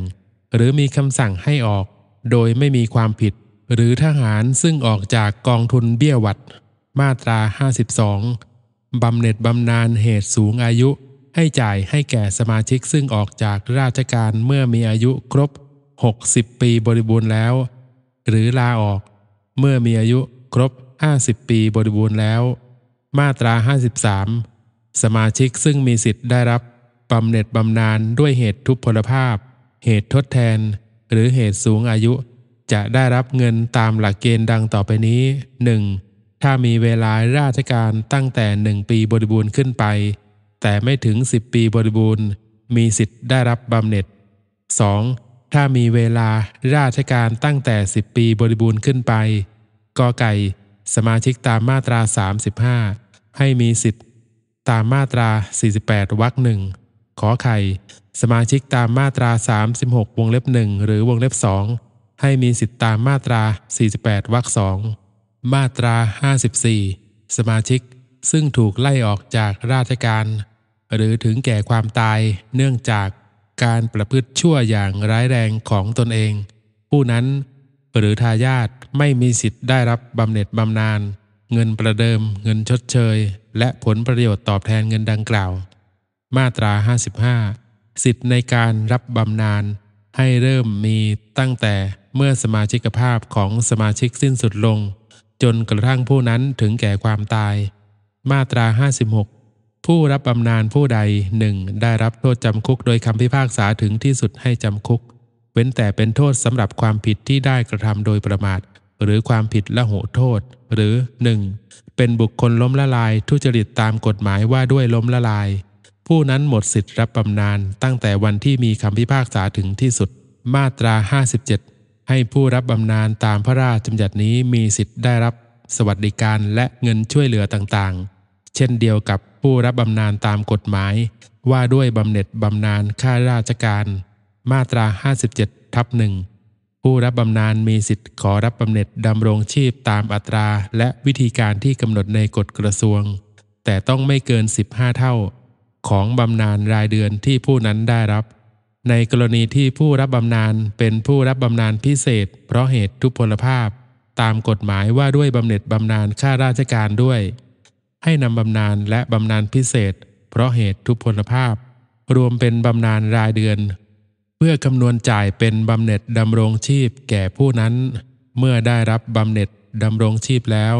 หรือมีคำสั่งให้ออก โดยไม่มีความผิด หรือทหารซึ่งออกจากกองทุนเบี้ยวัด มาตรา 52 บำเหน็จบำนาญเหตุสูงอายุให้จ่ายให้แก่สมาชิกซึ่งออกจากราชการเมื่อมีอายุครบ 60 ปีบริบูรณ์แล้ว หรือลาออกเมื่อมีอายุครบ 50 ปีบริบูรณ์แล้ว มาตรา 53 สมาชิกซึ่งมีสิทธิ์ได้รับบำเหน็จบำนาญด้วยเหตุทุพพลภาพ เหตุทดแทน หรือเหตุสูงอายุ จะได้รับเงินตามหลักเกณฑ์ดังต่อไปนี้ 1. ถ้ามีเวลาราชการตั้งแต่ 1 ปีบริบูรณ์ขึ้นไป แต่ไม่ถึง 10 ปีบริบูรณ์ มีสิทธิ์ได้รับบำเหน็จ 2. ถ้ามีเวลาราชการตั้งแต่ 10 ปีบริบูรณ์ขึ้นไปกไก่สมาชิกตามมาตรา 35 ให้มีสิทธิ์ตามมาตรา 48วรรคหนึ่งขอไข่สมาชิกตามมาตรา 36 วงเล็บหนึ่งหรือวงเล็บสองให้มีสิทธิตามมาตรา 48วรรคสองมาตรา 54 สมาชิกซึ่งถูกไล่ออกจากราชการ หรือถึงแก่ความตายเนื่องจากการประพฤติชั่วอย่างร้ายแรงของตนเอง ผู้นั้นหรือทายาทไม่มีสิทธิ์ได้รับบำเหน็จบำนาญเงินประเดิมเงินชดเชย และผลประโยชน์ตอบแทนเงินดังกล่าว มาตรา 55 สิทธิ์ในการรับบำนาญ ให้เริ่มมีตั้งแต่เมื่อสมาชิกภาพของสมาชิกสิ้นสุดลง จนกระทั่งผู้นั้นถึงแก่ความตาย มาตรา 56ผู้รับบำนาญผู้ใดหนึ่งได้รับโทษจำคุก โดยคำพิพากษาถึงที่สุดให้จำคุก เว้นแต่เป็นโทษสำหรับความผิดที่ได้กระทำโดยประมาท หรือความผิดละหุโทษ หรือ 1. เป็นบุคคลล้มละลายทุจริตตามกฎหมายว่าด้วยล้มละลาย ผู้นั้นหมดสิทธิ์รับบำนาญตั้งแต่วันที่มีคำพิพากษาถึงที่สุด มาตรา 57 ให้ผู้รับบำนาญตามพระราชบัญญัตินี้มีสิทธิ์ได้รับสวัสดิการและเงินช่วยเหลือต่างๆ เช่นเดียวกับผู้รับบำนาญตามกฎหมายว่าด้วยบำเหน็จบำนาญข้าราชการ มาตรา 57 ทับหนึ่ง ผู้รับบำนาญมีสิทธิ์ขอรับบำเหน็จดำรงชีพตามอัตราและวิธีการที่กำหนดในกฎกระทรวง แต่ต้องไม่เกิน 15 เท่า ของบำนาญรายเดือนที่ผู้นั้นได้รับ ในกรณีที่ผู้รับบำนาญเป็นผู้รับบำนาญพิเศษ เพราะเหตุทุพพลภาพ ตามกฎหมายว่าด้วยบำเหน็จบำนาญข้าราชการด้วยให้นำบำนาญและบำนาญพิเศษเพราะเหตุทุพพลภาพ รวมเป็นบำนาญรายเดือน เพื่อคำนวณจ่ายเป็นบำเหน็จดำรงชีพแก่ผู้นั้น เมื่อได้รับบำเหน็จดำรงชีพแล้ว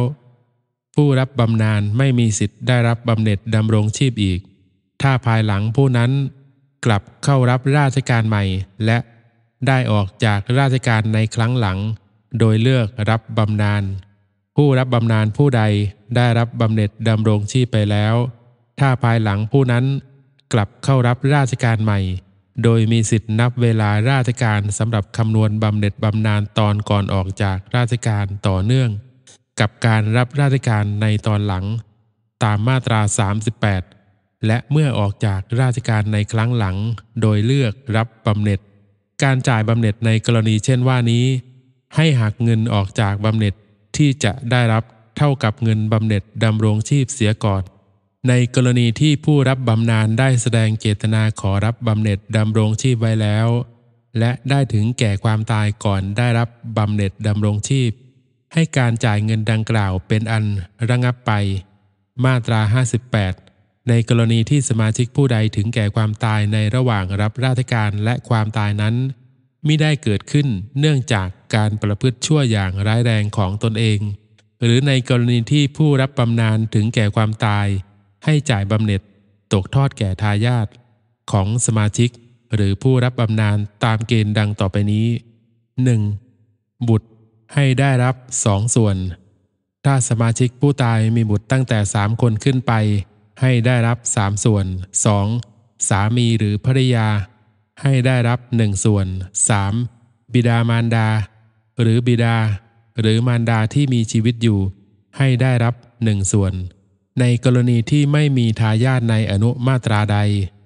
ผู้รับบำนาญไม่มีสิทธิ์ได้รับบำเหน็จดำรงชีพอีก ถ้าภายหลังผู้นั้นกลับเข้ารับราชการใหม่และได้ออกจากราชการในครั้งหลังโดยเลือกรับบำนาญผู้รับบำนาญผู้ใดได้รับบำเหน็จดำรงชีพไปแล้ว ถ้าภายหลังผู้นั้นกลับเข้ารับราชการใหม่ โดยมีสิทธินับเวลาราชการสำหรับคำนวณบำเหน็จบำนาญตอนก่อนออกจากราชการต่อเนื่อง กับการรับราชการในตอนหลัง ตามมาตรา 38 และเมื่อออกจากราชการในครั้งหลัง โดยเลือกรับบำเหน็จ การจ่ายบำเหน็จในกรณีเช่นว่านี้ ให้หักเงินออกจากบำเหน็จที่จะได้รับเท่ากับเงินบำเหน็จดำรงชีพเสียก่อน ในกรณีที่ผู้รับบำนาญได้แสดงเจตนาขอรับบำเหน็จดำรงชีพไว้แล้ว และได้ถึงแก่ความตายก่อนได้รับบำเหน็จดำรงชีพ ให้การจ่ายเงินดังกล่าวเป็นอันระงับไป มาตรา 58 ในกรณีที่สมาชิกผู้ใดถึงแก่ความตายในระหว่างรับราชการและความตายนั้นมิได้เกิดขึ้นเนื่องจากการประพฤติชั่วอย่างร้ายแรงของตนเอง หรือในกรณีที่ผู้รับบำนาญถึงแก่ความตาย ให้จ่ายบำเหน็จ ตกทอดแก่ทายาทของสมาชิก หรือผู้รับบำนาญตามเกณฑ์ดังต่อไปนี้ 1. บุตรให้ได้รับสองส่วน ถ้าสมาชิกผู้ตายมีบุตรตั้งแต่ 3 คนขึ้นไป ให้ได้รับ 3 ส่วน 2. สามีหรือภรรยาให้ได้รับหนึ่งส่วน 3. บิดามารดา หรือบิดา หรือมารดาที่มีชีวิตอยู่ ให้ได้รับหนึ่งส่วน ในกรณีที่ไม่มีทายาทในอนุมาตราใด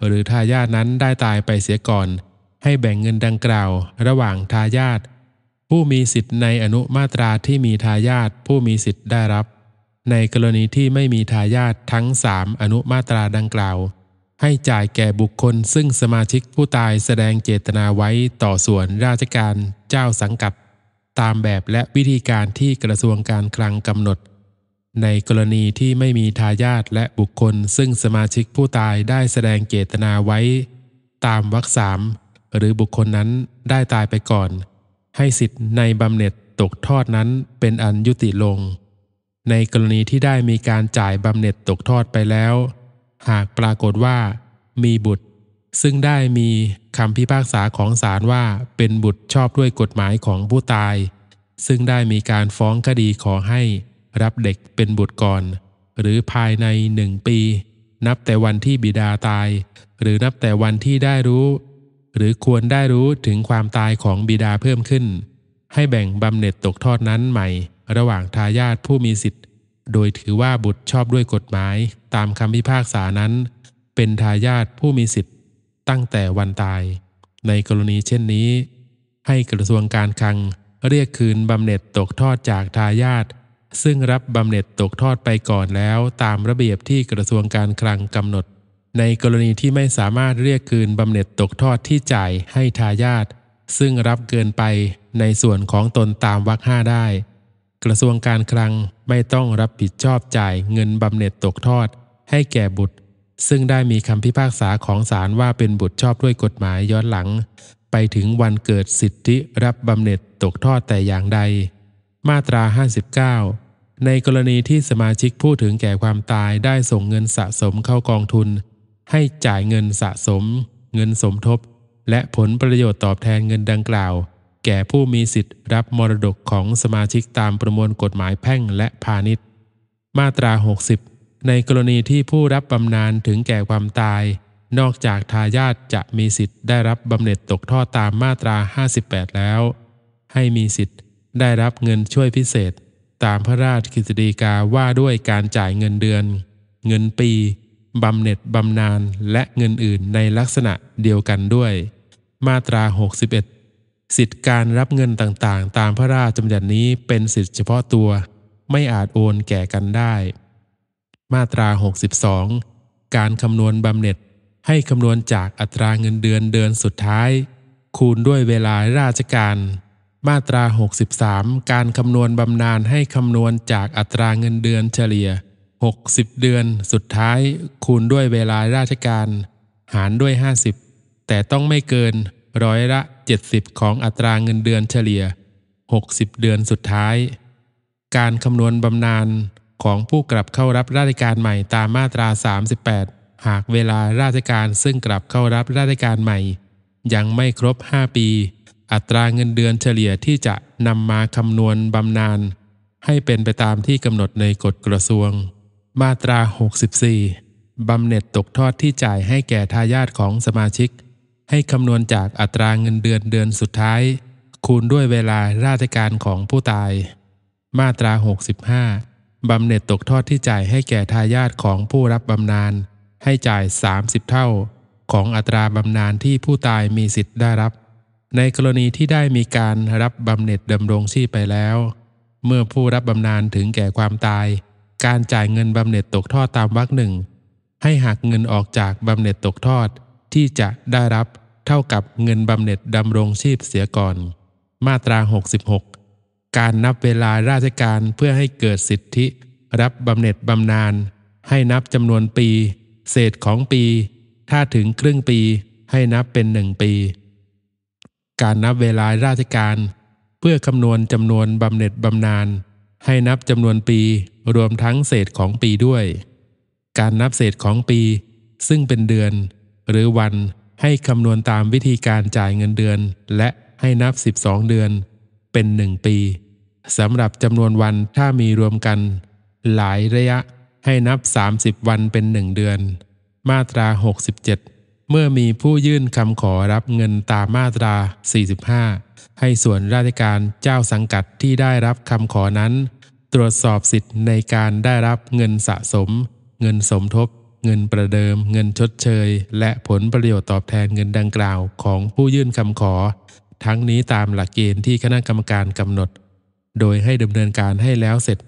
หรือทายาทนั้นได้ตายไปเสียก่อน ให้แบ่งเงินดังกล่าวระหว่างทายาทผู้มีสิทธิ์ในอนุมาตราที่มีทายาทผู้มีสิทธิ์ได้รับ ในกรณีที่ไม่มีทายาททั้งสามอนุมาตราดังกล่าวให้จ่ายแก่บุคคลซึ่งสมาชิกผู้ตายแสดงเจตนาไว้ต่อส่วนราชการเจ้าสังกัดตามแบบและวิธีการที่กระทรวงการคลังกำหนด ในกรณีที่ไม่มีทายาทและบุคคล ซึ่งสมาชิกผู้ตายได้แสดงเจตนาไว้ ตามวรรคสาม หรือบุคคลนั้นได้ตายไปก่อน ให้สิทธิ์ในบำเหน็จตกทอดนั้นเป็นอันยุติลง ในกรณีที่ได้มีการจ่ายบำเหน็จตกทอดไปแล้วหากปรากฏว่ามีบุตร ซึ่งได้มี คำพิพากษาของศาลว่าเป็นบุตรชอบด้วยกฎหมายของผู้ตาย ซึ่งได้มีการฟ้องคดีขอให้ รับเด็กเป็นบุตรก่อน หรือภายในหนึ่งปี นับแต่วันที่บิดาตาย หรือนับแต่วันที่ได้รู้ หรือควรได้รู้ถึงความตายของบิดาเพิ่มขึ้น ให้แบ่งบำเหน็จตกทอดนั้นใหม่ ระหว่างทายาทผู้มีสิทธิ์ โดยถือว่าบุตรชอบด้วยกฎหมายตามคำพิพากษานั้น เป็นทายาทผู้มีสิทธิ์ตั้งแต่วันตาย ในกรณีเช่นนี้ ให้กระทรวงการคลัง เรียกคืนบำเหน็จตกทอดจากทายาทซึ่งรับบำเหน็จตกทอดไปก่อนแล้วตามระเบียบที่กระทรวงการคลังกำหนด ในกรณีที่ไม่สามารถเรียกคืนบำเหน็จตกทอดที่จ่ายให้ทายาทซึ่งรับเกินไปในส่วนของตนตามวรรคห้าได้ กระทรวงการคลังไม่ต้องรับผิดชอบจ่ายเงินบำเหน็จตกทอดให้แก่บุตร ซึ่งได้มีคำพิพากษาของศาลว่าเป็นบุตรชอบด้วยกฎหมายย้อนหลัง ไปถึงวันเกิดสิทธิรับบำเหน็จตกทอดแต่อย่างใด มาตรา 59 ในกรณีที่สมาชิกผู้ถึงแก่ความตายได้ส่งเงินสะสมเข้ากองทุน ให้จ่ายเงินสะสม เงินสมทบ และผลประโยชน์ตอบแทนเงินดังกล่าว แก่ผู้มีสิทธิ์รับมรดกของสมาชิกตามประมวลกฎหมายแพ่งและพาณิชย์ มาตรา60ในกรณีที่ผู้รับบำนาญถึงแก่ความตาย นอกจากทายาทจะมีสิทธิ์ได้รับบำเหน็จตกทอดตามมาตรา 58 แล้ว ให้มีสิทธิ์ได้รับเงินช่วยพิเศษตามพระราชกฤษฎีกาว่าด้วยการจ่ายเงินเดือน เงินปี บำเหน็จบำนาญและเงินอื่นในลักษณะเดียวกันด้วย มาตรา 61 สิทธิการรับเงินต่างๆ ตามพระราชบัญญัตินี้เป็นสิทธิเฉพาะตัว ไม่อาจโอนแก่กันได้มาตรา 62 การคำนวณบำเหน็จให้คำนวณจากอัตราเงินเดือนเดือนสุดท้าย คูณด้วยเวลาราชการ มาตรา 63 การคำนวณบำนาญให้คำนวณจากอัตราเงินเดือนเฉลี่ย 60 เดือนสุดท้าย คูณด้วยเวลาราชการ หารด้วย 50 แต่ต้องไม่เกินร้อยละ 70 ของอัตราเงินเดือนเฉลี่ย 60 เดือนสุดท้าย การคำนวณบำนาญของผู้กลับเข้ารับราชการใหม่ตามมาตรา 38 หากเวลาราชการซึ่งกลับเข้ารับราชการใหม่ ยังไม่ครบ 5 ปี อัตราเงินเดือนเฉลี่ยที่จะ นำมาคำนวณบำนาญให้เป็นไปตามที่กำหนดในกฎกระทรวง มาตรา 64บำเหน็จตกทอดที่จ่ายให้แก่ทายาทของสมาชิก ให้คำนวณจากอัตราเงินเดือนเดือนสุดท้าย คูณด้วยเวลาราชการของผู้ตาย มาตรา65บำเหน็จตกทอดที่จ่ายให้แก่ทายาทของผู้รับบำนาญให้จ่าย 30 เท่าของอัตราบำนาญที่ผู้ตายมีสิทธิ์ได้รับ ในกรณีที่ได้มีการรับบำเหน็จดำรงชีพไปแล้ว เมื่อผู้รับบำนาญถึงแก่ความตาย การจ่ายเงินบำเหน็จตกทอดตามวรรคหนึ่ง ให้หักเงินออกจากบำเหน็จตกทอดที่จะได้รับเท่ากับเงินบำเหน็จดำรงชีพเสียก่อน มาตรา66การนับเวลาราชการเพื่อให้เกิดสิทธิ รับบำเหน็จบำนาญให้นับจำนวนปี เศษของปี ถ้าถึงครึ่งปีให้นับเป็นหนึ่งปี การนับเวลาราชการเพื่อคำนวณจำนวนบำเหน็จบำนาญให้นับจำนวนปีรวมทั้งเศษของปีด้วย การนับเศษของปีซึ่งเป็นเดือน หรือวันให้คำนวณตามวิธีการจ่ายเงินเดือนและให้นับ 12 เดือน เป็น 1 ปีสำหรับจำนวนวันถ้ามีรวมกันหลายระยะให้นับ 30 วันเป็นหนึ่งเดือน มาตรา 67 เมื่อมีผู้ยื่นคำขอรับเงินตามมาตรา 45 ให้ส่วนราชการเจ้าสังกัดที่ได้รับคำขอนั้น ตรวจสอบสิทธิ์ในการได้รับเงินสะสม เงินสมทบ เงินประเดิมเงินชดเชย และผลประโยชน์ตอบแทนเงินดังกล่าวของผู้ยื่นคำขอ ทั้งนี้ตามหลักเกณฑ์ที่คณะกรรมการกำหนดโดยให้ดำเนินการให้แล้วเสร็จ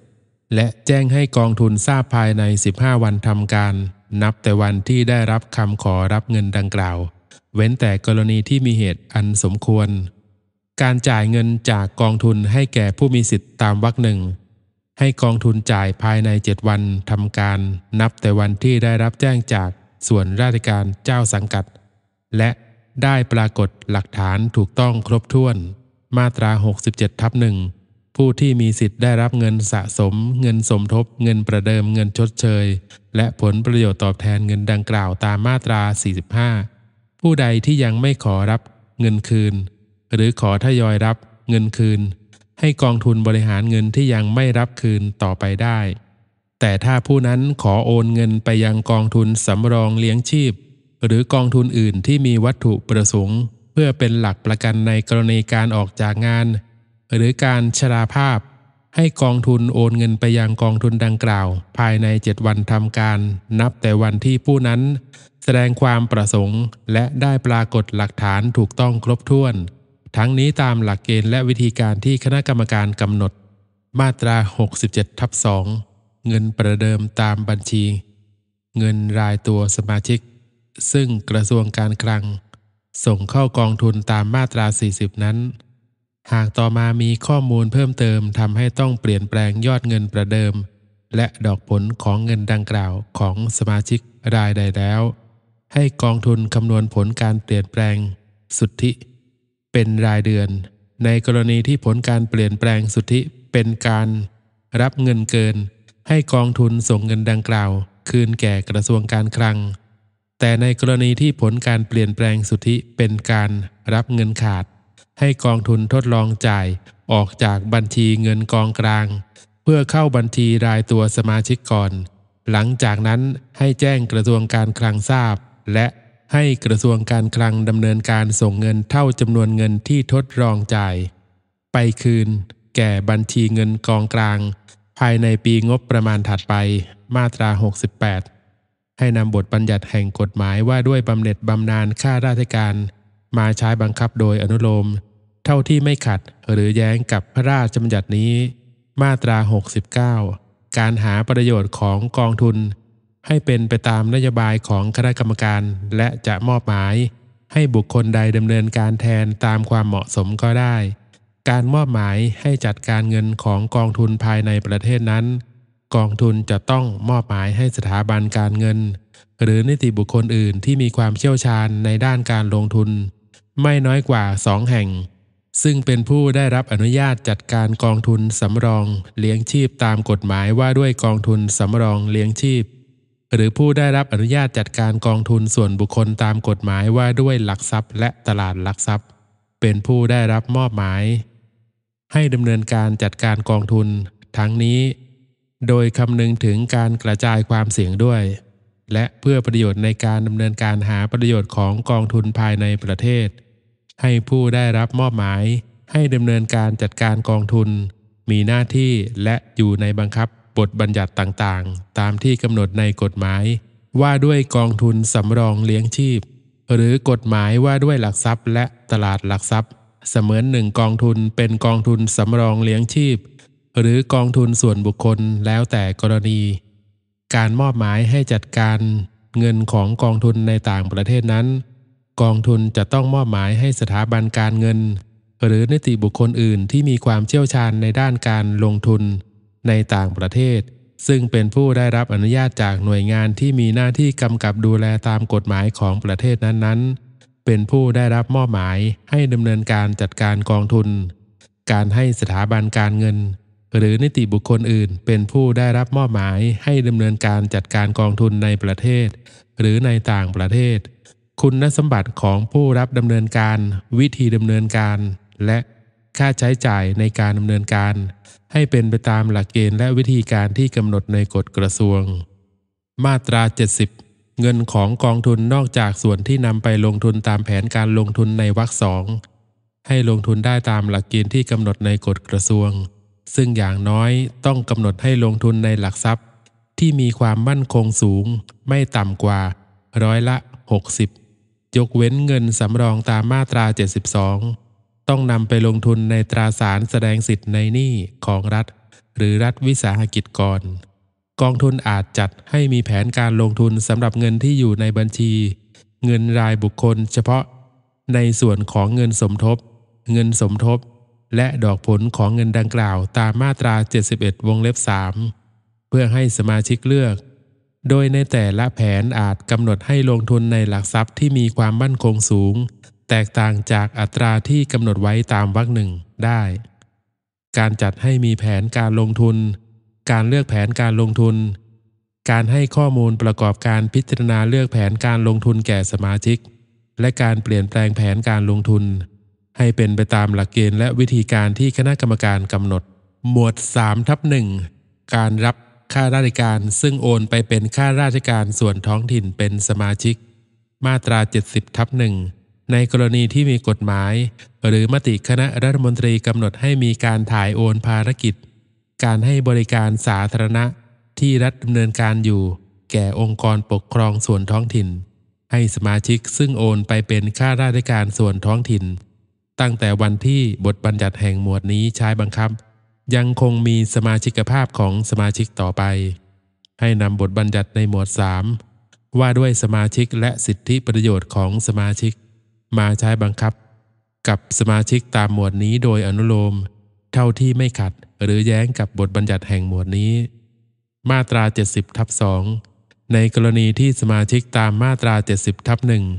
และแจ้งให้กองทุนทราบภายใน 15 วันทำการ นับแต่วันที่ได้รับคำขอรับเงินดังกล่าว เว้นแต่กรณีที่มีเหตุอันสมควร การจ่ายเงินจากกองทุนให้แก่ผู้มีสิทธิ์ตามวรรคหนึ่งให้กองทุนจ่ายภายใน 7 วันทำการ นับแต่วันที่ได้รับแจ้งจากส่วนราชการเจ้าสังกัด และได้ปรากฏหลักฐานถูกต้องครบถ้วน มาตรา 67ทับหนึ่งผู้ที่มีสิทธิ์ได้รับเงินสะสม เงินสมทบเงินประเดิมเงินชดเชย และผลประโยชน์ตอบแทนเงินดังกล่าวตามมาตรา 45 ผู้ใดที่ยังไม่ขอรับเงินคืน หรือขอทยอยรับเงินคืน ให้กองทุนบริหารเงินที่ยังไม่รับคืนต่อไปได้ แต่ถ้าผู้นั้นขอโอนเงินไปยังกองทุนสำรองเลี้ยงชีพ หรือกองทุนอื่นที่มีวัตถุประสงค์ เพื่อเป็นหลักประกันในกรณีการออกจากงานหรือการชราภาพ ให้กองทุนโอนเงินไปยังกองทุนดังกล่าว ภายใน 7 วันทำการ นับแต่วันที่ผู้นั้น แสดงความประสงค์ และได้ปรากฏหลักฐานถูกต้องครบถ้วน ทั้งนี้ตามหลักเกณฑ์และวิธีการที่คณะกรรมการกำหนด มาตรา 67 ทับ2เงินประเดิมตามบัญชี เงินรายตัวสมาชิก ซึ่งกระทรวงการคลัง ส่งเข้ากองทุนตามมาตรา 40 นั้นหากต่อมามีข้อมูลเพิ่มเติมทำให้ต้องเปลี่ยนแปลงยอดเงินประเดิม และดอกผลของเงินดังกล่าวของสมาชิกรายใดแล้ว ให้กองทุนคำนวณผลการเปลี่ยนแปลงสุทธิ เป็นรายเดือน ในกรณีที่ผลการเปลี่ยนแปลงสุทธิเป็นการรับเงินเกิน ให้กองทุนส่งเงินดังกล่าว คืนแก่กระทรวงการคลัง แต่ในกรณีที่ผลการเปลี่ยนแปลงสุทธิเป็นการรับเงินขาดให้กองทุนทดลองจ่ายออกจากบัญชีเงินกองกลางเพื่อเข้าบัญชีรายตัวสมาชิกก่อน หลังจากนั้นให้แจ้งกระทรวงการคลังทราบและให้กระทรวงการคลังดำเนินการส่งเงินเท่าจำนวนเงินที่ทดลองจ่ายไปคืนแก่บัญชีเงินกองกลางภายในปีงบประมาณถัดไป มาตรา 68 ให้นำบทบัญญัติแห่งกฎหมายว่าด้วยบำเหน็จบำนาญข้าราชการมาใช้บังคับโดยอนุโลมเท่าที่ไม่ขัดหรือแย้งกับพระราชบัญญัตินี้ มาตรา 69 การหาประโยชน์ของกองทุน ให้เป็นไปตามนโยบายของคณะกรรมการและจะมอบหมาย ให้บุคคลใดดำเนินการแทนตามความเหมาะสมก็ได้ การมอบหมายให้จัดการเงินของกองทุนภายในประเทศนั้น กองทุนจะต้องมอบหมายให้สถาบันการเงิน หรือนิติบุคคลอื่นที่มีความเชี่ยวชาญในด้านการลงทุนไม่น้อยกว่าสองแห่ง ซึ่งเป็นผู้ได้รับอนุญาตจัดการกองทุนสำรองเลี้ยงชีพตามกฎหมายว่าด้วยกองทุนสำรองเลี้ยงชีพ หรือผู้ได้รับอนุญาตจัดการกองทุนส่วนบุคคลตามกฎหมายว่าด้วยหลักทรัพย์และตลาดหลักทรัพย์ เป็นผู้ได้รับมอบหมาย ให้ดำเนินการจัดการกองทุน ทั้งนี้ โดยคำนึงถึงการกระจายความเสี่ยงด้วย และเพื่อประโยชน์ในการดำเนินการหาประโยชน์ของกองทุนภายในประเทศให้ผู้ได้รับมอบหมายให้ดำเนินการจัดการกองทุน มีหน้าที่และอยู่ในบังคับบทบัญญัติต่างๆ ตามที่กำหนดในกฎหมาย ว่าด้วยกองทุนสำรองเลี้ยงชีพ หรือกฎหมายว่าด้วยหลักทรัพย์และตลาดหลักทรัพย์ เสมือนหนึ่งกองทุนเป็นกองทุนสำรองเลี้ยงชีพ หรือกองทุนส่วนบุคคลแล้วแต่กรณี การมอบหมายให้จัดการเงินของกองทุนในต่างประเทศนั้นกองทุนจะต้องมอบหมายให้สถาบันการเงิน หรือนิติบุคคลอื่นที่มีความเชี่ยวชาญในด้านการลงทุนในต่างประเทศ ซึ่งเป็นผู้ได้รับอนุญาตจากหน่วยงานที่มีหน้าที่กำกับดูแลตามกฎหมายของประเทศนั้น ๆ เป็นผู้ได้รับมอบหมายให้ดำเนินการจัดการกองทุน การให้สถาบันการเงิน หรือนิติบุคคลอื่น เป็นผู้ได้รับมอบหมายให้ดำเนินการจัดการกองทุนในประเทศ หรือในต่างประเทศคุณสมบัติของผู้รับดำเนินการวิธีดำเนินการและค่าใช้จ่ายในการดำเนินการ ให้เป็นไปตามหลักเกณฑ์และวิธีการที่กำหนดในกฎกระทรวง มาตรา 70 เงินของกองทุนนอกจากส่วนที่นำไปลงทุนตามแผนการลงทุนในวรรคสองให้ลงทุนได้ตามหลักเกณฑ์ที่กำหนดในกฎกระทรวง ซึ่งอย่างน้อยต้องกำหนดให้ลงทุนในหลักทรัพย์ ที่มีความมั่นคงสูง ไม่ต่ำกว่า ร้อยละ60ยกเว้นเงินสำรองตามมาตรา 72 ต้องนำไปลงทุนในตราสารแสดงสิทธิ์ในหนี้ของรัฐ หรือรัฐวิสาหกิจก่อน กองทุนอาจจัดให้มีแผนการลงทุนสำหรับเงินที่อยู่ในบัญชี เงินรายบุคคลเฉพาะในส่วนของเงินสมทบ เงินสมทบ และดอกผลของเงินดังกล่าวตามมาตรา 71 วงเล็บ 3 เพื่อให้สมาชิกเลือกโดยในแต่ละแผนอาจกำหนดให้ลงทุนในหลักทรัพย์ที่มีความมั่นคงสูง แตกต่างจากอัตราที่กำหนดไว้ตามวรรคหนึ่งได้ การจัดให้มีแผนการลงทุน การเลือกแผนการลงทุน การให้ข้อมูลประกอบการพิจารณาเลือกแผนการลงทุนแก่สมาชิก และการเปลี่ยนแปลงแผนการลงทุน ให้เป็นไปตามหลักเกณฑ์และวิธีการที่คณะกรรมการกำหนด หมวด3ทับ1การรับข้าราชการซึ่งโอนไปเป็นข้าราชการส่วนท้องถิ่นเป็นสมาชิก มาตรา 70 ทับหนึ่งในกรณีที่มีกฎหมาย หรือมติคณะรัฐมนตรีกำหนดให้มีการถ่ายโอนภารกิจ การให้บริการสาธารณะที่รัฐดำเนินการอยู่ แก่องค์กรปกครองส่วนท้องถิ่น ให้สมาชิกซึ่งโอนไปเป็นข้าราชการส่วนท้องถิ่น ตั้งแต่วันที่บทบัญญัติแห่งหมวดนี้ใช้บังคับยังคงมีสมาชิกภาพของสมาชิกต่อไป ให้นำบทบัญญัติในหมวด 3 ว่าด้วยสมาชิกและสิทธิประโยชน์ของสมาชิก มาใช้บังคับ กับสมาชิกตามหมวดนี้โดยอนุโลม เท่าที่ไม่ขัดหรือแย้งกับบทบัญญัติแห่งหมวดนี้ มาตรา 70 ทับ2ในกรณีที่สมาชิกตามมาตรา 70 ทับ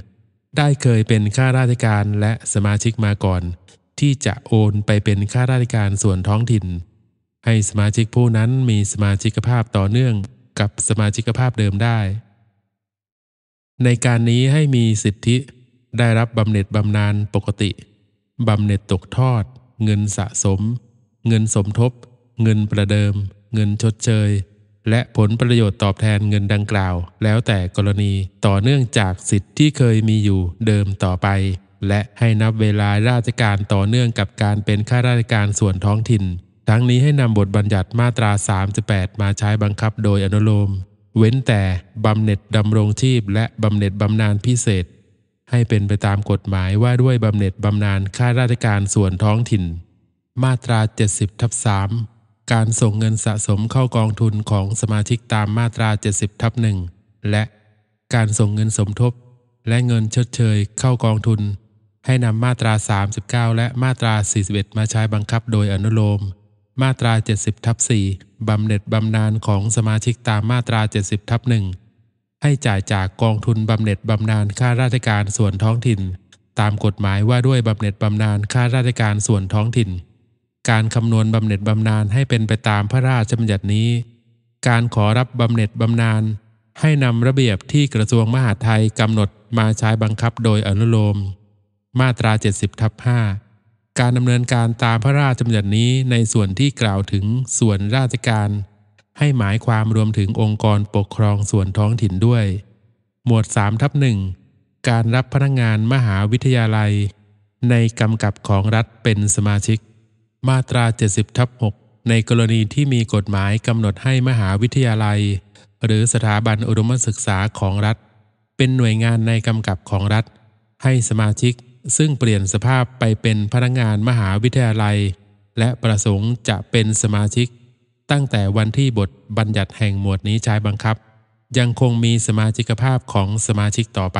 1ได้เคยเป็นข้าราชการและสมาชิกมาก่อนที่จะโอนไปเป็นค่าราชการส่วนท้องถิ่น ให้สมาชิกผู้นั้นมีสมาชิกภาพต่อเนื่องกับสมาชิกภาพเดิมได้ ในการนี้ให้มีสิทธิได้รับบำเหน็จบำนาญปกติบำเหน็จตกทอด เงินสะสม เงินสมทบ เงินประเดิม เงินชดเชย และผลประโยชน์ตอบแทนเงินดังกล่าวแล้วแต่กรณีต่อเนื่องจากสิทธิที่เคยมีอยู่เดิมต่อไปและให้นับเวลาราชการต่อเนื่องกับการเป็นข้าราชการส่วนท้องถิ่น ทั้งนี้ให้นำบทบัญญัติมาตรา 38 มาใช้บังคับโดยอนุโลมเว้นแต่บำเหน็จดำรงชีพและบำเหน็จบำนาญพิเศษ ให้เป็นไปตามกฎหมายว่าด้วยบำเหน็จบำนาญข้าราชการส่วนท้องถิ่น มาตรา 70ทับ3การส่งเงินสะสมเข้ากองทุนของสมาชิกตามมาตรา70ทับ1และการส่งเงินสมทบ และเงินชดเชยเข้ากองทุนให้นำมาตรา 39 และมาตรา41 มาใช้บังคับโดยอนุโลม มาตรา70ทับ4บำเหน็จบำนาญของสมาชิกตามมาตรา70ทับ1ให้จ่ายจากกองทุนบำเหน็จบำนาญค่าราชการส่วนท้องถิ่น ตามกฎหมายว่าด้วยบำเหน็จบำนาญค่าราชการส่วนท้องถิ่น การคำนวณบำเหน็จบำนาญให้เป็นไปตามพระราชบัญญัตินี้ การขอรับบำเหน็จบำนาญให้นำระเบียบที่กระทรวงมหาดไทยกำหนดมาใช้บังคับโดยอนุโลมมาตรา70ทับ5การดำเนินการตามพระราชบัญญัตินี้ในส่วนที่กล่าวถึงส่วนราชการ ให้หมายความรวมถึงองค์กรปกครองส่วนท้องถิ่นด้วย หมวด3ทับ1การรับพนักงงานมหาวิทยาลัย ในกำกับของรัฐเป็นสมาชิก มาตรา70ทับ6ในกรณีที่มีกฎหมายกำหนดให้มหาวิทยาลัย หรือสถาบันอุดมศึกษาของรัฐ เป็นหน่วยงานในกำกับของรัฐให้สมาชิกซึ่งเปลี่ยนสภาพไปเป็นพนักงานมหาวิทยาลัย และประสงค์จะเป็นสมาชิก ตั้งแต่วันที่บทบัญญัติแห่งหมวดนี้ใช้บังคับ ยังคงมีสมาชิกภาพของสมาชิกต่อไป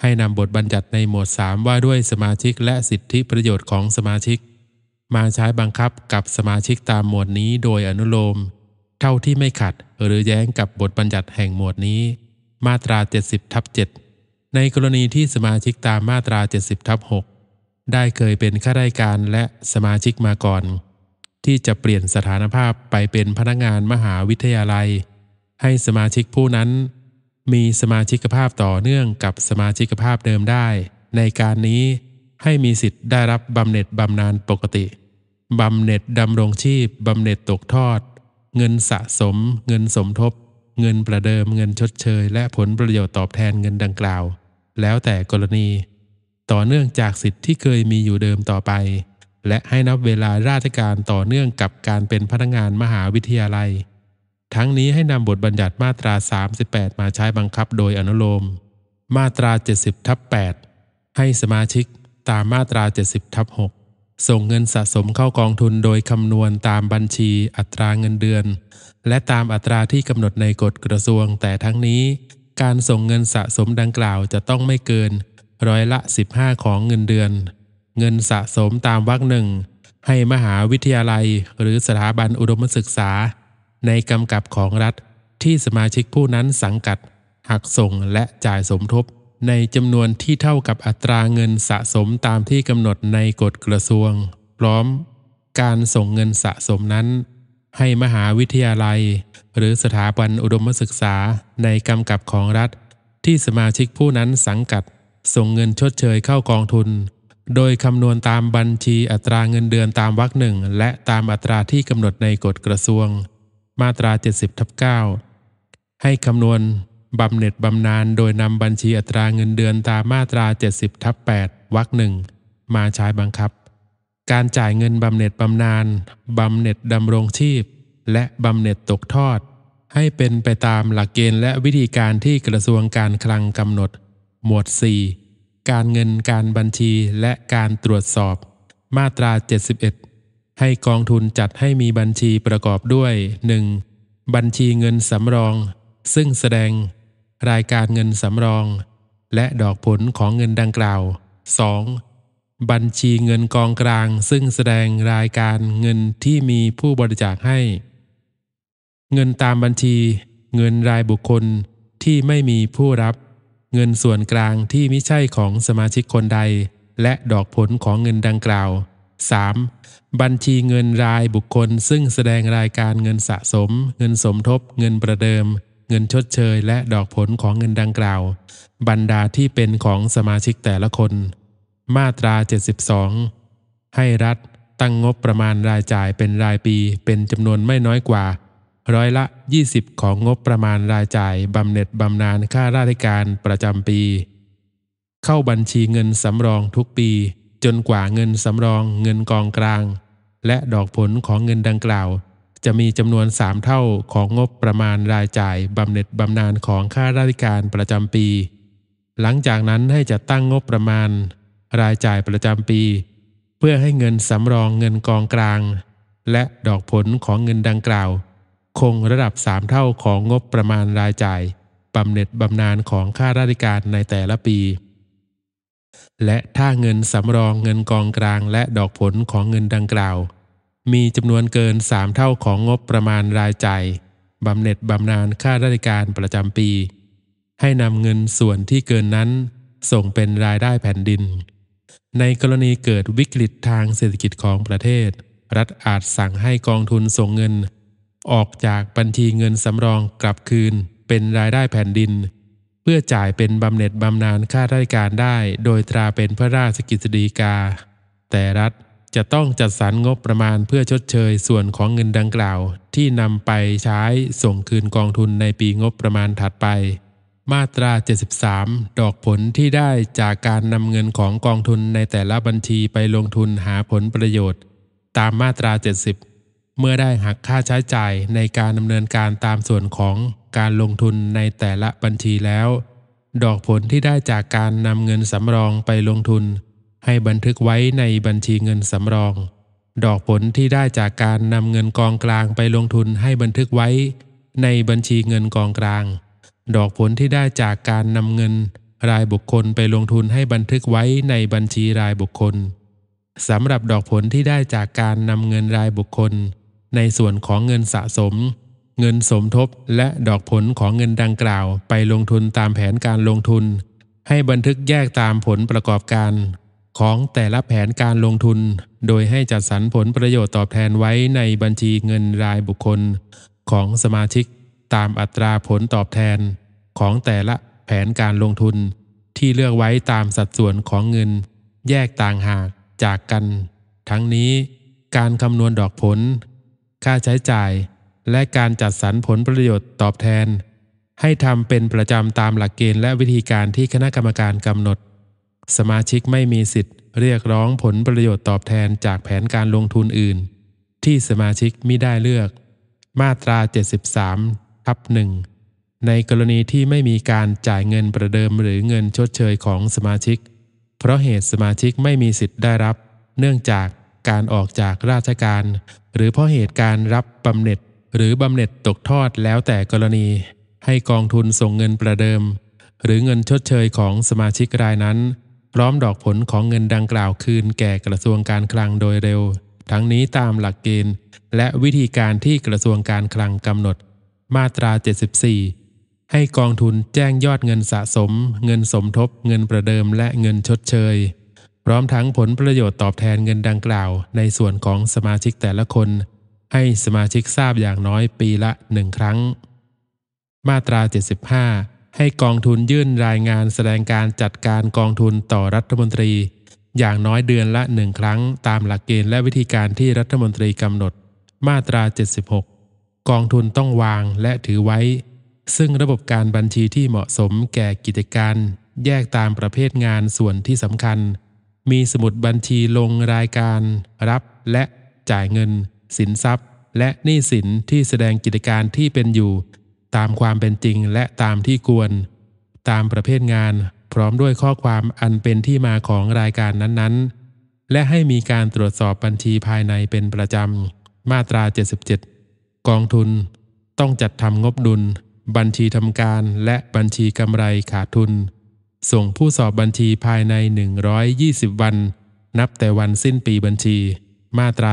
ให้นำบทบัญญัติในหมวด3 ว่าด้วยสมาชิกและสิทธิประโยชน์ของสมาชิก มาใช้บังคับกับสมาชิกตามหมวดนี้โดยอนุโลม เท่าที่ไม่ขัดหรือแย้งกับบทบัญญัติแห่งหมวดนี้ มาตรา 70ทับ7ในกรณีที่สมาชิกตามมาตรา70ทับ6ได้เคยเป็นข้าราชการและสมาชิกมาก่อน ที่จะเปลี่ยนสถานภาพไปเป็นพนักงานมหาวิทยาลัย ให้สมาชิกผู้นั้น มีสมาชิกภาพต่อเนื่องกับสมาชิกภาพเดิมได้ ในการนี้ให้มีสิทธิ์ได้รับบำเหน็จบำนาญปกติบำเหน็จดำรงชีพบำเหน็จตกทอด เงินสะสม เงินสมทบ เงินประเดิมเงินชดเชย และผลประโยชน์ตอบแทนเงินดังกล่าวแล้วแต่กรณี ต่อเนื่องจากสิทธิ์ที่เคยมีอยู่เดิมต่อไป และให้นับเวลาราชการต่อเนื่องกับการเป็นพนักงานมหาวิทยาลัย ทั้งนี้ให้นำบทบัญญัติมาตรา 38 มาใช้บังคับโดยอนุโลมมาตรา70ทับ8ให้สมาชิกตามมาตรา 70ทับ6ส่งเงินสะสมเข้ากองทุนโดยคำนวณตามบัญชีอัตราเงินเดือน และตามอัตราที่กำหนดในกฎกระทรวง แต่ทั้งนี้การส่งเงินสะสมดังกล่าวจะต้องไม่เกิน ร้อยละ15ของเงินเดือน เงินสะสมตามวรรคหนึ่ง ให้มหาวิทยาลัยหรือสถาบันอุดมศึกษา ในกำกับของรัฐที่สมาชิกผู้นั้นสังกัด หักส่งและจ่ายสมทบ ในจำนวนที่เท่ากับอัตราเงินสะสมตามที่กำหนดในกฎกระทรวง พร้อม การส่งเงินสะสมนั้นให้มหาวิทยาลัย หรือสถาบันอุดมศึกษาในกำกับของรัฐ ที่สมาชิกผู้นั้นสังกัดส่งเงินชดเชยเข้ากองทุน โดยคำนวณตามบัญชีอัตราเงินเดือนตามวรรคหนึ่ง และตามอัตราที่กำหนดในกฎกระทรวง มาตรา 70ทับ9ให้คำนวณบำเหน็จบำนาญโดยนำบัญชีอัตราเงินเดือนตามมาตรา70ทับ8วรรคหนึ่งมาใช้บังคับการจ่ายเงินบำเหน็จบำนาญบำเหน็จดำรงชีพ และบำเหน็จตกทอด ให้เป็นไปตามหลักเกณฑ์และวิธีการที่กระทรวงการคลังกำหนด หมวด4การเงินการบัญชีและการตรวจสอบ มาตรา 71 ให้กองทุนจัดให้มีบัญชีประกอบด้วย 1. บัญชีเงินสำรอง ซึ่งแสดง รายการเงินสำรอง และดอกผลของเงินดังกล่าว 2. บัญชีเงินกองกลางซึ่งแสดงรายการเงินที่มีผู้บริจาคให้ เงินตามบัญชี เงินรายบุคคลที่ไม่มีผู้รับ เงินส่วนกลางที่ไม่ใช่ของสมาชิกคนใดและดอกผลของเงินดังกล่าว 3. บัญชีเงินรายบุคคลซึ่งแสดงรายการเงินสะสม เงินสมทบ เงินประเดิม เงินชดเชย และดอกผลของเงินดังกล่าว บรรดาที่เป็นของสมาชิกแต่ละคนมาตรา 72 ให้รัฐตั้งงบประมาณรายจ่ายเป็นรายปีเป็นจำนวนไม่น้อยกว่า ร้อยละ 20 ของงบประมาณรายจ่ายบำเหน็จบำนาญค่าราชการประจำปี เข้าบัญชีเงินสำรองทุกปีจนกว่าเงินสำรองเงินกองกลาง และดอกผลของเงินดังกล่าว จะมีจำนวน3เท่าของงบประมาณรายจ่ายบำเหน็จบำนาญของค่าราชการประจำปีหลังจากนั้นให้จัดตั้งงบประมาณรายจ่ายประจำปี เพื่อให้เงินสำรองเงินกองกลาง และดอกผลของเงินดังกล่าว คงระดับ3เท่าของงบประมาณรายจ่ายบำเหน็จบำนาญของข้าราชการในแต่ละปี และถ้าเงินสำรองเงินกองกลางและดอกผลของเงินดังกล่าว มีจำนวนเกิน3เท่าของงบประมาณรายจ่ายบำเหน็จบำนาญค่าราชการประจำปี ให้นำเงินส่วนที่เกินนั้นส่งเป็นรายได้แผ่นดินในกรณีเกิดวิกฤตทางเศรษฐกิจของประเทศ รัฐอาจสั่งให้กองทุนส่งเงิน ออกจากบัญชีเงินสำรองกลับคืนเป็นรายได้แผ่นดิน เพื่อจ่ายเป็นบำเหน็จบำนาญค่าราชการได้โดยตราเป็นพระราชกิจฎีกา แต่รัฐจะต้องจัดสรรงบประมาณเพื่อชดเชยส่วนของเงินดังกล่าว ที่นำไปใช้ส่งคืนกองทุนในปีงบประมาณถัดไปมาตรา 73 ดอกผลที่ได้จากการนำเงินของกองทุนในแต่ละบัญชีไปลงทุนหาผลประโยชน์ ตามมาตรา 70 เมื่อได้หักค่าใช้จ่ายในการดำเนินการตามส่วนของการลงทุนในแต่ละบัญชีแล้ว ดอกผลที่ได้จากการนำเงินสำรองไปลงทุนให้บันทึกไว้ในบัญชีเงินสำรอง ดอกผลที่ได้จากการนำเงินกองกลางไปลงทุนให้บันทึกไว้ ในบัญชีเงินกองกลางดอกผลที่ได้จากการนำเงิน รายบุคคลไปลงทุนให้บันทึกไว้ในบัญชีรายบุคคล สำหรับดอกผลที่ได้จากการนำเงินรายบุคคล ในส่วนของเงินสะสม เงินสมทบและดอกผลของเงินดังกล่าว ไปลงทุนตามแผนการลงทุน ให้บันทึกแยกตามผลประกอบการ ของแต่ละแผนการลงทุน โดยให้จัดสรรผลประโยชน์ตอบแทนไว้ในบัญชีเงินรายบุคคล ของสมาชิกตามอัตราผลตอบแทนของแต่ละแผนการลงทุน ที่เลือกไว้ตามสัดส่วนของเงิน แยกต่างหากจากกัน ทั้งนี้การคำนวณดอกผล ค่าใช้จ่าย และการจัดสรรผลประโยชน์ตอบแทน ให้ทำเป็นประจำตามหลักเกณฑ์และวิธีการที่คณะกรรมการกำหนด สมาชิกไม่มีสิทธิ์เรียกร้องผลประโยชน์ตอบแทนจากแผนการลงทุนอื่น ที่สมาชิกมิได้เลือก มาตรา73ทับหนึ่งในกรณีที่ไม่มีการจ่ายเงินประเดิม หรือเงินชดเชยของสมาชิก เพราะเหตุสมาชิกไม่มีสิทธิ์ได้รับ เนื่องจากการออกจากราชการ หรือเพราะเหตุการรับบำเหน็จ หรือบำเหน็จตกทอดแล้วแต่กรณี ให้กองทุนส่งเงินประเดิม หรือเงินชดเชยของสมาชิกรายนั้น พร้อมดอกผลของเงินดังกล่าวคืนแก่กระทรวงการคลังโดยเร็ว ทั้งนี้ตามหลักเกณฑ์และวิธีการที่กระทรวงการคลังกำหนดมาตรา 74 ให้กองทุนแจ้งยอดเงินสะสม เงินสมทบ เงินประเดิมและเงินชดเชย พร้อมทั้งผลประโยชน์ตอบแทนเงินดังกล่าวในส่วนของสมาชิกแต่ละคน ให้สมาชิกทราบอย่างน้อยปีละหนึ่งครั้ง มาตรา 75 ให้กองทุนยื่นรายงานแสดงการจัดการกองทุนต่อรัฐมนตรี อย่างน้อยเดือนละหนึ่งครั้งตามหลักเกณฑ์และวิธีการที่รัฐมนตรีกำหนด มาตรา 76กองทุนต้องวางและถือไว้ ซึ่งระบบการบัญชีที่เหมาะสมแก่กิจการ แยกตามประเภทงานส่วนที่สำคัญ มีสมุดบัญชีลงรายการรับและจ่ายเงิน สินทรัพย์ และหนี้สินที่แสดงกิจการที่เป็นอยู่ ตามความเป็นจริงและตามที่ควร ตามประเภทงานพร้อมด้วยข้อความอันเป็นที่มาของรายการนั้นๆ และให้มีการตรวจสอบบัญชีภายในเป็นประจำมาตรา 77กองทุนต้องจัดทำงบดุล บัญชีทำการและบัญชีกำไรขาดทุน ส่งผู้สอบบัญชีภายใน 120 วัน นับแต่วันสิ้นปีบัญชี มาตรา